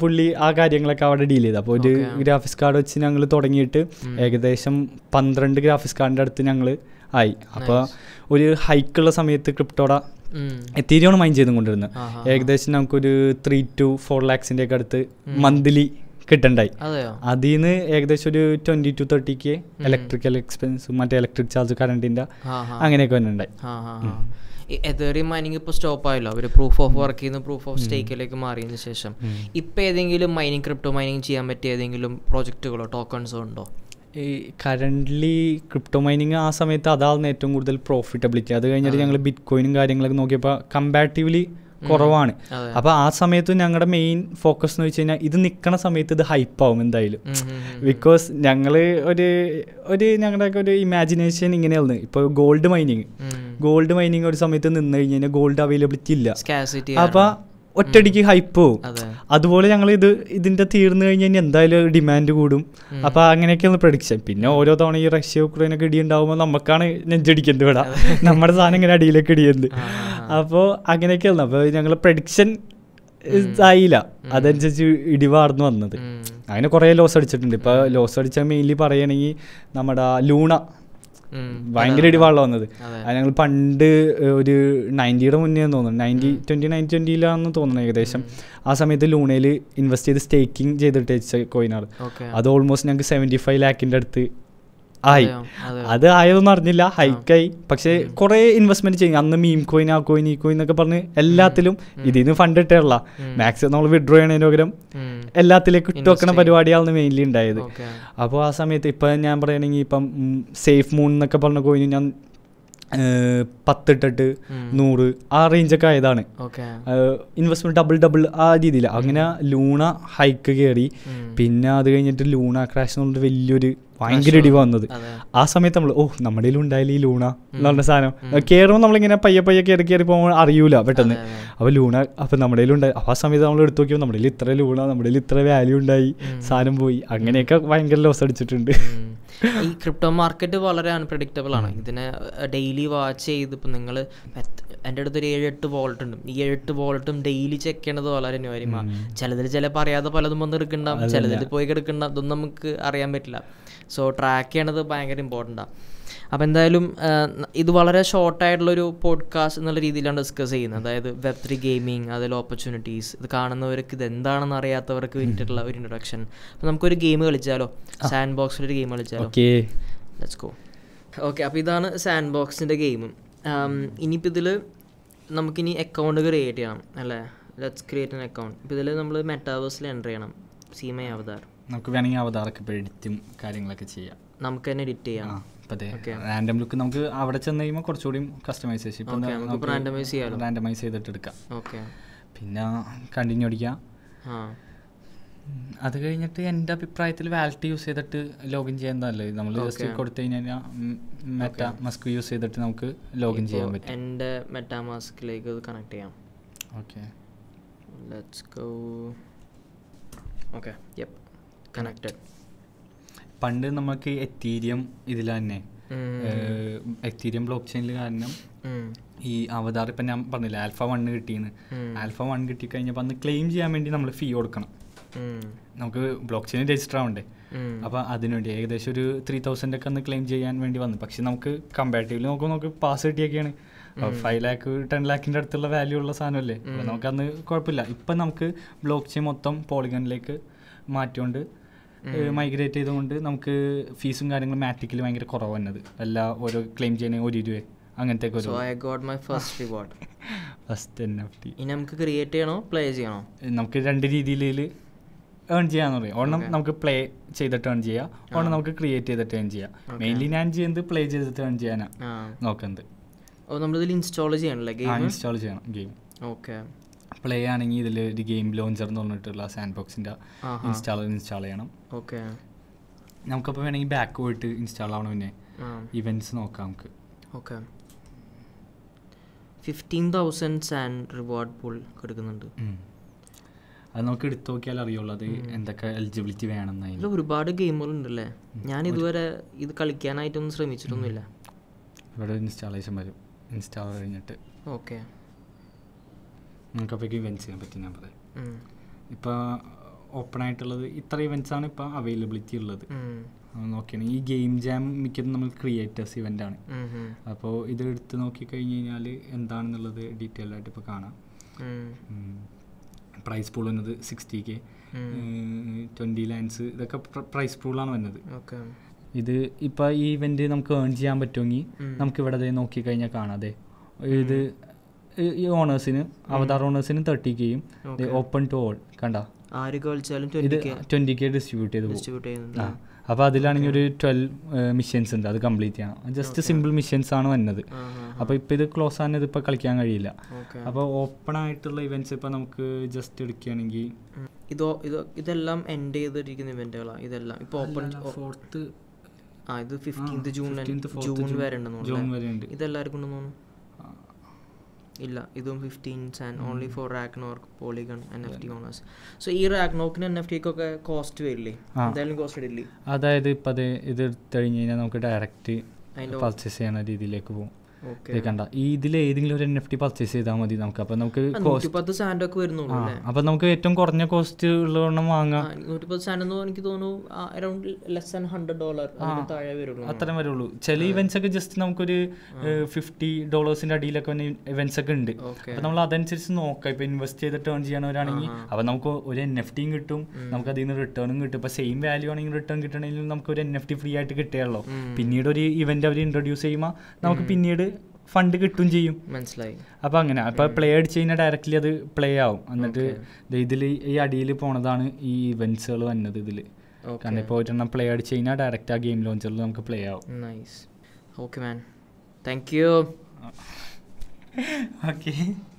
പുള്ളി ആ കാര്യങ്ങളൊക്കെ അവിടെ ഡീൽ ചെയ്ത് അപ്പോൾ ഒരു ഗ്രാഫിക്സ് കാർഡ് വെച്ച് ഞങ്ങൾ തുടങ്ങിയിട്ട് ഏകദേശം പന്ത്രണ്ട് ഗ്രാഫിക്സ് കാർഡിന്റെ അടുത്ത് ഞങ്ങൾ ആയി അപ്പോൾ ഒരു ഹൈക്കുള്ള സമയത്ത് ക്രിപ്റ്റോട എത്തീരിയാണ് മൈൻ ചെയ്തും കൊണ്ടിരുന്നത് ഏകദേശം നമുക്കൊരു ത്രീ ടു ഫോർ ലാക്സിന്റെ ഒക്കെ അടുത്ത് മന്ത്ലി കിട്ടണ്ടായി അതിൽ ഏകദേശം ഒരു ട്വന്റി ടു തേർട്ടിക്ക് ഇലക്ട്രിക്കൽ എക്സ്പെൻസ് മറ്റേ ഇലക്ട്രിക് ചാർജ് കറണ്ടിന്റെ അങ്ങനെയൊക്കെ വന്നിട്ടുണ്ടായി
എതേറിയ മൈനിങ് ഇപ്പോൾ സ്റ്റോപ്പ് ആയല്ലോ അവർ പ്രൂഫ് ഓഫ് വർക്കിൽ നിന്ന് പ്രൂഫ് ഓഫ് സ്റ്റേക്കിലേക്ക് മാറിയതിന് ശേഷം ഇപ്പം ഏതെങ്കിലും മൈനിങ് ക്രിപ്റ്റോ മൈനിങ് ചെയ്യാൻ പറ്റിയ ഏതെങ്കിലും പ്രോജക്റ്റുകളോ ടോക്കൺസോ ഉണ്ടോ ഈ
കറൻ്റ്ലി ക്രിപ്റ്റോ മൈനിങ് ആ സമയത്ത് അതാണ് ഏറ്റവും കൂടുതൽ പ്രോഫിറ്റബിലിറ്റി അത് കഴിഞ്ഞിട്ട് ഞങ്ങൾ ബിറ്റ് കോയിനും കാര്യങ്ങളൊക്കെ നോക്കിയപ്പോൾ കമ്പാരിറ്റീവ്ലി കുറവാണ് അപ്പോൾ ആ സമയത്ത് ഞങ്ങളുടെ മെയിൻ ഫോക്കസ് എന്ന് വെച്ച് കഴിഞ്ഞാൽ ഇത് നിൽക്കണ സമയത്ത് ഇത് ഹൈപ്പാവും എന്തായാലും ബിക്കോസ് ഞങ്ങള് ഒരു ഒരു ഞങ്ങളുടെ ഒരു ഇമാജിനേഷൻ ഇങ്ങനെയായിരുന്നു ഇപ്പൊ ഗോൾഡ് മൈനിങ് ഗോൾഡ് മൈനിങ് ഒരു സമയത്ത് നിന്ന് കഴിഞ്ഞാൽ ഗോൾഡ് അവൈലബിലിറ്റി ഇല്ല അപ്പോൾ ഒറ്റടിക്ക് ഹൈപ്പ് പോവും അതുപോലെ ഞങ്ങൾ ഇത് ഇതിന്റെ തീർന്നു കഴിഞ്ഞാൽ എന്തായാലും ഡിമാൻഡ് കൂടും അപ്പൊ അങ്ങനെയൊക്കെയാണ് പ്രഡിക്ഷൻ പിന്നെ ഓരോ തവണ ഈ റഷ്യ ഉക്രൈനൊക്കെ ഇടി ഉണ്ടാവുമ്പോൾ നമുക്കാണ് നെഞ്ചടിക്കുന്നത് ഇവിടെ നമ്മുടെ സാധനം ഇങ്ങനെ അടിയിലേക്ക് ഇടിയുന്നത് അപ്പോൾ അങ്ങനെയൊക്കെയാണ് അപ്പോൾ ഞങ്ങൾ പ്രഡിക്ഷൻ ഇതായില്ല അതനുസരിച്ച് ഇടിവാർന്നു വന്നത് അങ്ങനെ കുറെ ലോസ് അടിച്ചിട്ടുണ്ട് ഇപ്പൊ ലോസ് അടിച്ചാൽ മെയിൻലി പറയുകയാണെങ്കിൽ നമ്മുടെ ലൂണ ഭയങ്കര ഇടിവാളാണ് വന്നത് അത് ഞങ്ങൾ പണ്ട് ഒരു നയൻറ്റിയുടെ മുന്നേ തോന്നുന്നു നയൻറ്റി ട്വൻറ്റി നയൻ ട്വൻറ്റിയിലാണെന്ന് തോന്നുന്നു ഏകദേശം ആ സമയത്ത് ലൂണയിൽ ഇൻവെസ്റ്റ് ചെയ്ത് സ്റ്റേക്കിംഗ് ചെയ്തിട്ട് വെച്ച കോയിനാണ് അത് ഓൾമോസ്റ്റ് ഞങ്ങൾക്ക് സെവൻറ്റി ഫൈവ് ലാക്കിൻ്റെ അടുത്ത് ആയി അത് ആയതൊന്നും അറിഞ്ഞില്ല ഹൈക്കായി പക്ഷേ കുറെ ഇൻവെസ്റ്റ്മെന്റ് ചെയ്യും അന്ന് മീം കോയിൻ ആ കോയിൻ ഈ കോയിൻ എന്നൊക്കെ പറഞ്ഞ് എല്ലാത്തിലും ഇതിൽ നിന്ന് ഫണ്ട് ഇട്ടേള്ള മാക്സിമം നമ്മൾ വിഡ്രോ ചെയ്യണതിന് പകരം എല്ലാത്തിലേക്ക് ഇട്ട് വെക്കണ പരിപാടിയാണ് മെയിൻലി ഉണ്ടായത് അപ്പോൾ ആ സമയത്ത് ഇപ്പം ഞാൻ പറയുകയാണെങ്കിൽ ഇപ്പം സേഫ് മൂൺ എന്നൊക്കെ പറഞ്ഞ കോയിൻ ഞാൻ പത്തിട്ടിട്ട് നൂറ് ആ റേഞ്ചൊക്കെ ആയതാണ് ഇൻവെസ്റ്റ്മെന്റ് ഡബിൾ ഡബിൾ ആ രീതിയിൽ അങ്ങനെ ലൂണ ഹൈക്ക് കയറി പിന്നെ അത് കഴിഞ്ഞിട്ട് ലൂണ ക്രാഷ് എന്ന് പറഞ്ഞിട്ട് വലിയൊരു ഭയങ്കര ഇടിവ് വന്നത് ആ സമയത്ത് നമ്മൾ ഓ നമ്മുടെ ഉണ്ടായാലും ഈ ലൂണ എന്ന് പറഞ്ഞ സാധനം കയറുമ്പോൾ നമ്മളിങ്ങനെ പയ്യെ പയ്യെ കയറി കയറി പോകുമ്പോൾ അറിയൂല പെട്ടെന്ന് അപ്പോൾ ലൂണ അപ്പം നമ്മുടെ ഉണ്ടായി അപ്പോൾ ആ സമയത്ത് നമ്മൾ എടുത്തു നോക്കിയപ്പോൾ നമ്മുടെ ഇത്ര ലൂണ നമ്മുടെ ഇത്ര വാല്യൂ ഉണ്ടായി സാധനം പോയി അങ്ങനെയൊക്കെ ഭയങ്കര ലോസ് അടിച്ചിട്ടുണ്ട്
ഈ ക്രിപ്റ്റോ മാർക്കറ്റ് വളരെ അൺപ്രഡിക്റ്റബിൾ ആണ് ഇതിനെ ഡെയിലി വാച്ച് ചെയ്ത് ഇപ്പം നിങ്ങൾ എൻ്റെ അടുത്തൊരു ഏഴെട്ട് വോൾട്ട് ഉണ്ട് ഈ ഏഴെട്ട് വോൾട്ടും ഡെയിലി ചെക്ക് ചെയ്യണത് വളരെ അനിവാര്യമാണ് ചിലതിൽ ചില പറയാതെ പലതും വന്ന് എടുക്കണ്ട ചിലതിൽ പോയി കിടക്കണ്ട ഇതൊന്നും നമുക്ക് അറിയാൻ പറ്റില്ല സോ ട്രാക്ക് ചെയ്യണത് ഭയങ്കര ഇമ്പോർട്ടൻ്റ് ആണ് അപ്പോൾ എന്തായാലും ഇത് വളരെ ഷോർട്ടായിട്ടുള്ളൊരു പോഡ്കാസ്റ്റ് എന്നുള്ള രീതിയിലാണ് ഡിസ്കസ് ചെയ്യുന്നത് അതായത് വെബ് ത്രീ ഗെയിമിങ് അതിൽ ഓപ്പർച്യൂണിറ്റീസ് ഇത് കാണുന്നവർക്ക് ഇത് എന്താണെന്ന് അറിയാത്തവർക്ക് വേണ്ടിയിട്ടുള്ള ഒരു ഇൻട്രൊഡക്ഷൻ അപ്പോൾ നമുക്കൊരു ഗെയിം കളിച്ചാലോ സാൻഡ് ബോക്സിലൊരു ഗെയിം കളിച്ചാലോ ലെറ്റ്സ് ഗോ ഓക്കെ അപ്പോൾ ഇതാണ് സാൻഡ് ബോക്സിൻ്റെ ഗെയിം ഇനിയിപ്പോൾ ഇതിൽ നമുക്കിനി അക്കൗണ്ട് ക്രിയേറ്റ് ചെയ്യണം അല്ലേ ലെറ്റ്സ് ക്രിയേറ്റ് ആൻ അക്കൗണ്ട് ഇപ്പോൾ ഇതിൽ നമ്മൾ മെറ്റാവേഴ്സിൽ എൻ്റർ ചെയ്യണം സീമയ അവതാർ
നമുക്ക് വേണമെങ്കിൽ അവതാറൊക്കെ എഡിറ്റും കാര്യങ്ങളൊക്കെ ചെയ്യാം നമുക്ക് തന്നെ എഡിറ്റ് ചെയ്യാം റാൻഡം ലുക്ക് നമുക്ക് അവിടെ ചെന്ന് കഴിയുമ്പോൾ കുറച്ചുകൂടി കസ്റ്റമൈസേഷൻ റാൻഡമൈസ് റാൻഡമൈസ് ചെയ്തിട്ട് എടുക്കാം പിന്നെ കണ്ടിന്യൂ അടിക്കാം അത് കഴിഞ്ഞിട്ട് എൻ്റെ അഭിപ്രായത്തിൽ വാലറ്റ് യൂസ് ചെയ്തിട്ട് ലോഗിൻ ചെയ്യാൻ നമ്മൾ ജസ്റ്റ് കൊടുത്തു കഴിഞ്ഞാൽ മെറ്റാ യൂസ് ചെയ്തിട്ട് നമുക്ക് ലോഗിൻ ചെയ്യാൻ പറ്റും എൻ്റെ
മെറ്റാ കണക്ട് ചെയ്യാം okay let's go
okay yep connected പണ്ട് നമുക്ക് എത്തീരിയം ഇതിൽ തന്നെ എത്തീരിയം ബ്ലോക്ക് ചെയിനിൽ കാരണം ഈ അവതാർ ഇപ്പം ഞാൻ പറഞ്ഞില്ല ആൽഫ വൺ കിട്ടിയെന്ന് ആൽഫ വൺ കഴിഞ്ഞപ്പോൾ അന്ന് ക്ലെയിം ചെയ്യാൻ വേണ്ടി നമ്മൾ ഫീ കൊടുക്കണം നമുക്ക് ബ്ലോക്ക് ചെയിൻ രജിസ്റ്റർ ആവണ്ടേ അപ്പൊ അതിനുവേണ്ടി ഏകദേശം ഒരു ത്രീ തൗസൻഡ് ഒക്കെ അന്ന് ക്ലെയിം ചെയ്യാൻ വേണ്ടി വന്നു പക്ഷെ നമുക്ക് കമ്പാരിറ്റീവ്ലി നോക്കുമ്പോൾ നമുക്ക് പാസ് കിട്ടിയൊക്കെയാണ് ഫൈവ് ലാക്ക് ടെൻ ലാക്കിന്റെ അടുത്തുള്ള വാല്യൂ ഉള്ള സാധനമല്ലേ നമുക്ക് നമുക്കന്ന് കുഴപ്പമില്ല ഇപ്പൊ നമുക്ക് ബ്ലോക്ക് ചെയിൻ മൊത്തം പോളിഗണിലേക്ക് മാറ്റിക്കൊണ്ട് മൈഗ്രേറ്റ് ചെയ്തുകൊണ്ട് നമുക്ക് ഫീസും കാര്യങ്ങളും മാറ്റിക്കിൽ ഭയങ്കര കുറവ് വന്നത് എല്ലാ ഓരോ ക്ലെയിം ചെയ്യണ ഒരു രൂപ അങ്ങനത്തെ
നമുക്ക് ക്രിയേറ്റ് ചെയ്യണോ പ്ലേ ചെയ്യണോ
നമുക്ക് രണ്ട് രീതിയിൽ ഏൺ ചെയ്യാന്ന് പറയും ഒരെണ്ണം നമുക്ക് പ്ലേ ചെയ്തിട്ട് ഏൺ ചെയ്യാം ഒരെണ്ണം നമുക്ക് ക്രിയേറ്റ് ചെയ്തിട്ട് ഏൺ ചെയ്യാം മെയിൻലി ഞാൻ ചെയ്യുന്നത് പ്ലേ ചെയ്തിട്ട് ഏൺ ചെയ്യാനാ നോക്കുന്നത് നമ്മളിതിൽ ഇൻസ്റ്റാൾ ചെയ്യണല്ലേ ഗെയിം ഇൻസ്റ്റാൾ ചെയ്യണം ഗെയിം ഓക്കെ പ്ലേ ആണെങ്കിൽ ഇതിൽ ഒരു ഗെയിം ലോഞ്ചർ എന്ന് പറഞ്ഞിട്ടുള്ള സാൻഡ് ബോക്സിൻ്റെ ഇൻസ്റ്റാളർ ഇൻസ്റ്റാൾ ചെയ്യണം ഓക്കെ നമുക്കപ്പോൾ വേണമെങ്കിൽ ബാക്ക് പോയിട്ട് ഇൻസ്റ്റാൾ ആവണം പിന്നെ ഇവന്റ്സ് നോക്കാം നമുക്ക്
okay fifteen thousand sand reward pool കൊടുക്കുന്നുണ്ട് അത് നമുക്ക് എടുത്തു
നോക്കിയാൽ അറിയുള്ളൂ അത് എന്തൊക്കെ എലിജിബിലിറ്റി വേണമെന്ന്
ഒരുപാട് ഗെയിമുകളുണ്ടല്ലേ ഞാൻ ഇതുവരെ ഇത് കളിക്കാനായിട്ടൊന്നും ശ്രമിച്ചിട്ടൊന്നുമില്ല
ഇവിടെ ഇൻസ്റ്റാളേഷൻ വരും ഇൻസ്റ്റാൾ കഴിഞ്ഞിട്ട് ഓക്കെ നിങ്ങൾക്ക് അപ്പോൾ ഇവൻറ്റ്സ് ചെയ്യാൻ പറ്റും ഞാൻ പറയാം ഇപ്പം ഓപ്പൺ ആയിട്ടുള്ളത് ഇത്ര ഇവൻറ്റ്സ് ആണ് ഇപ്പം അവൈലബിലിറ്റി ഉള്ളത് നോക്കിയാണെങ്കിൽ ഈ ഗെയിം ജാം മിക്കതും നമ്മൾ ക്രിയേറ്റേഴ്സ് ഇവൻ്റ് ആണ് അപ്പോൾ ഇത് എടുത്ത് കഴിഞ്ഞ് കഴിഞ്ഞാൽ എന്താണെന്നുള്ളത് ഡീറ്റെയിൽ ആയിട്ട് ഇപ്പോൾ കാണാം പ്രൈസ് പൂൾ വന്നത് സിക്സ്റ്റി കെ ട്വൻറ്റി ലാൻസ് ഇതൊക്കെ പ്രൈസ് പൂളാണ് വന്നത് ഇത് ഇപ്പം ഈ ഇവൻറ്റ് നമുക്ക് ഏൺ ചെയ്യാൻ പറ്റുമെങ്കിൽ നമുക്ക് ഇവിടെ കഴിഞ്ഞാൽ കാണാതെ ഇത് ഈ ഓണേഴ്സിന് അവതാർ ഓണേഴ്സിന് തേർട്ടി കെയും ഓപ്പൺ ടു ഓൾ കണ്ട
ആര് കളിച്ചാലും
ട്വന്റി കെ ഡിസ്ട്രിബ്യൂട്ട് ചെയ്ത് അപ്പൊ അതിലാണെങ്കിൽ ഒരു ട്വൽവ് മിഷൻസ് ഉണ്ട് അത് കംപ്ലീറ്റ് ചെയ്യണം ജസ്റ്റ് സിമ്പിൾ മിഷൻസ് ആണ് വന്നത് അപ്പൊ ഇപ്പൊ ഇത് ക്ലോസ് ആണ് ഇത് കളിക്കാൻ കഴിയില്ല അപ്പൊ ഓപ്പൺ ആയിട്ടുള്ള ഇവന്റ്സ് ഇപ്പൊ നമുക്ക് ജസ്റ്റ് എടുക്കുകയാണെങ്കിൽ
ഇതോ ഇതെല്ലാം എൻഡ് ചെയ്തിരിക്കുന്ന ഇവന്റുകളാ ഇതെല്ലാം ഇപ്പോൾ ഓപ്പൺ ഫോർത്ത് ആ ഇത് ഫിഫ്റ്റീൻത്ത് ജൂൺ ജൂൺ വരെ ഉണ്ട് ഇതെല്ലാവർക്കും തോന്നുന്നു ഇല്ല ഇതും fifteens and only for Ragnarok Polygon N F T owners so ഈ റാഗ്നോക്കിന് എൻ എഫ് ഒക്കെ കോസ്റ്റ് വരില്ലേ എന്തായാലും കോസ്റ്റ് ഇടില്ലേ
അതായത് ഇപ്പം അത് ഇത് എടുത്തു കഴിഞ്ഞ് കഴിഞ്ഞാൽ നമുക്ക് ഡയറക്റ്റ് പർച്ചേസ് ചെയ്യുന്ന രീതിയിലേക്ക് പോകും കണ്ട ഈ ഇതിൽ ഏതെങ്കിലും ഒരു എൻ എഫ് ടി പർച്ചേസ് ചെയ്താൽ മതി നമുക്ക് അപ്പൊ നമുക്ക്
കോസ്റ്റ് ഒക്കെ
അപ്പൊ നമുക്ക് ഏറ്റവും കുറഞ്ഞ കോസ്റ്റ് ഉള്ളവണ്ണം വാങ്ങാം
നൂറ്റിപ്പത്ത് എന്ന് തോന്നുന്നു താഴെ
വരുള്ളൂ ചില ഇവന്റ്സ് ഒക്കെ ജസ്റ്റ് നമുക്കൊരു ഫിഫ്റ്റി ഡോളേഴ്സിന്റെ അടിയിലൊക്കെ ഇവന്റ്സ് ഒക്കെ ഉണ്ട് അപ്പൊ നമ്മൾ അതനുസരിച്ച് നോക്കാം ഇപ്പൊ ഇൻവെസ്റ്റ് ചെയ്ത് ടേൺ ചെയ്യണവരാണെങ്കിൽ അപ്പൊ നമുക്ക് ഒരു എൻ എഫ് ടിയും കിട്ടും നമുക്ക് അതിൽ നിന്ന് റിട്ടേണും കിട്ടും ഇപ്പൊ സെയിം വാല്യൂ ആണെങ്കിൽ റിട്ടേൺ കിട്ടണമെങ്കിലും നമുക്ക് ഒരു എൻ എഫ് ടി ഫ്രീ ആയിട്ട് കിട്ടിയാലോ പിന്നീട് ഒരു ഇവന്റ് അവർ ഇൻട്രൊഡ്യൂസ് ചെയ്യുമ്പോൾ നമുക്ക് പിന്നീട് ഫണ്ട് കിട്ടും ചെയ്യും മനസ്സിലായി അപ്പൊ അങ്ങനെ അപ്പൊ പ്ലേ അടിച്ചു കഴിഞ്ഞാൽ ഡയറക്റ്റ്ലി അത് പ്ലേ ആവും എന്നിട്ട് ഇതിൽ ഈ അടിയിൽ പോണതാണ് ഈ ഇവന്റ്സുകൾ വന്നത് ഇതിൽ കാരണം ഇപ്പോൾ ഒരെണ്ണം പ്ലേ അടിച്ചു കഴിഞ്ഞാൽ ഡയറക്റ്റ് ആ ഗെയിം ലോഞ്ചറിൽ നമുക്ക് പ്ലേ
ആവും nice okay man thank you okay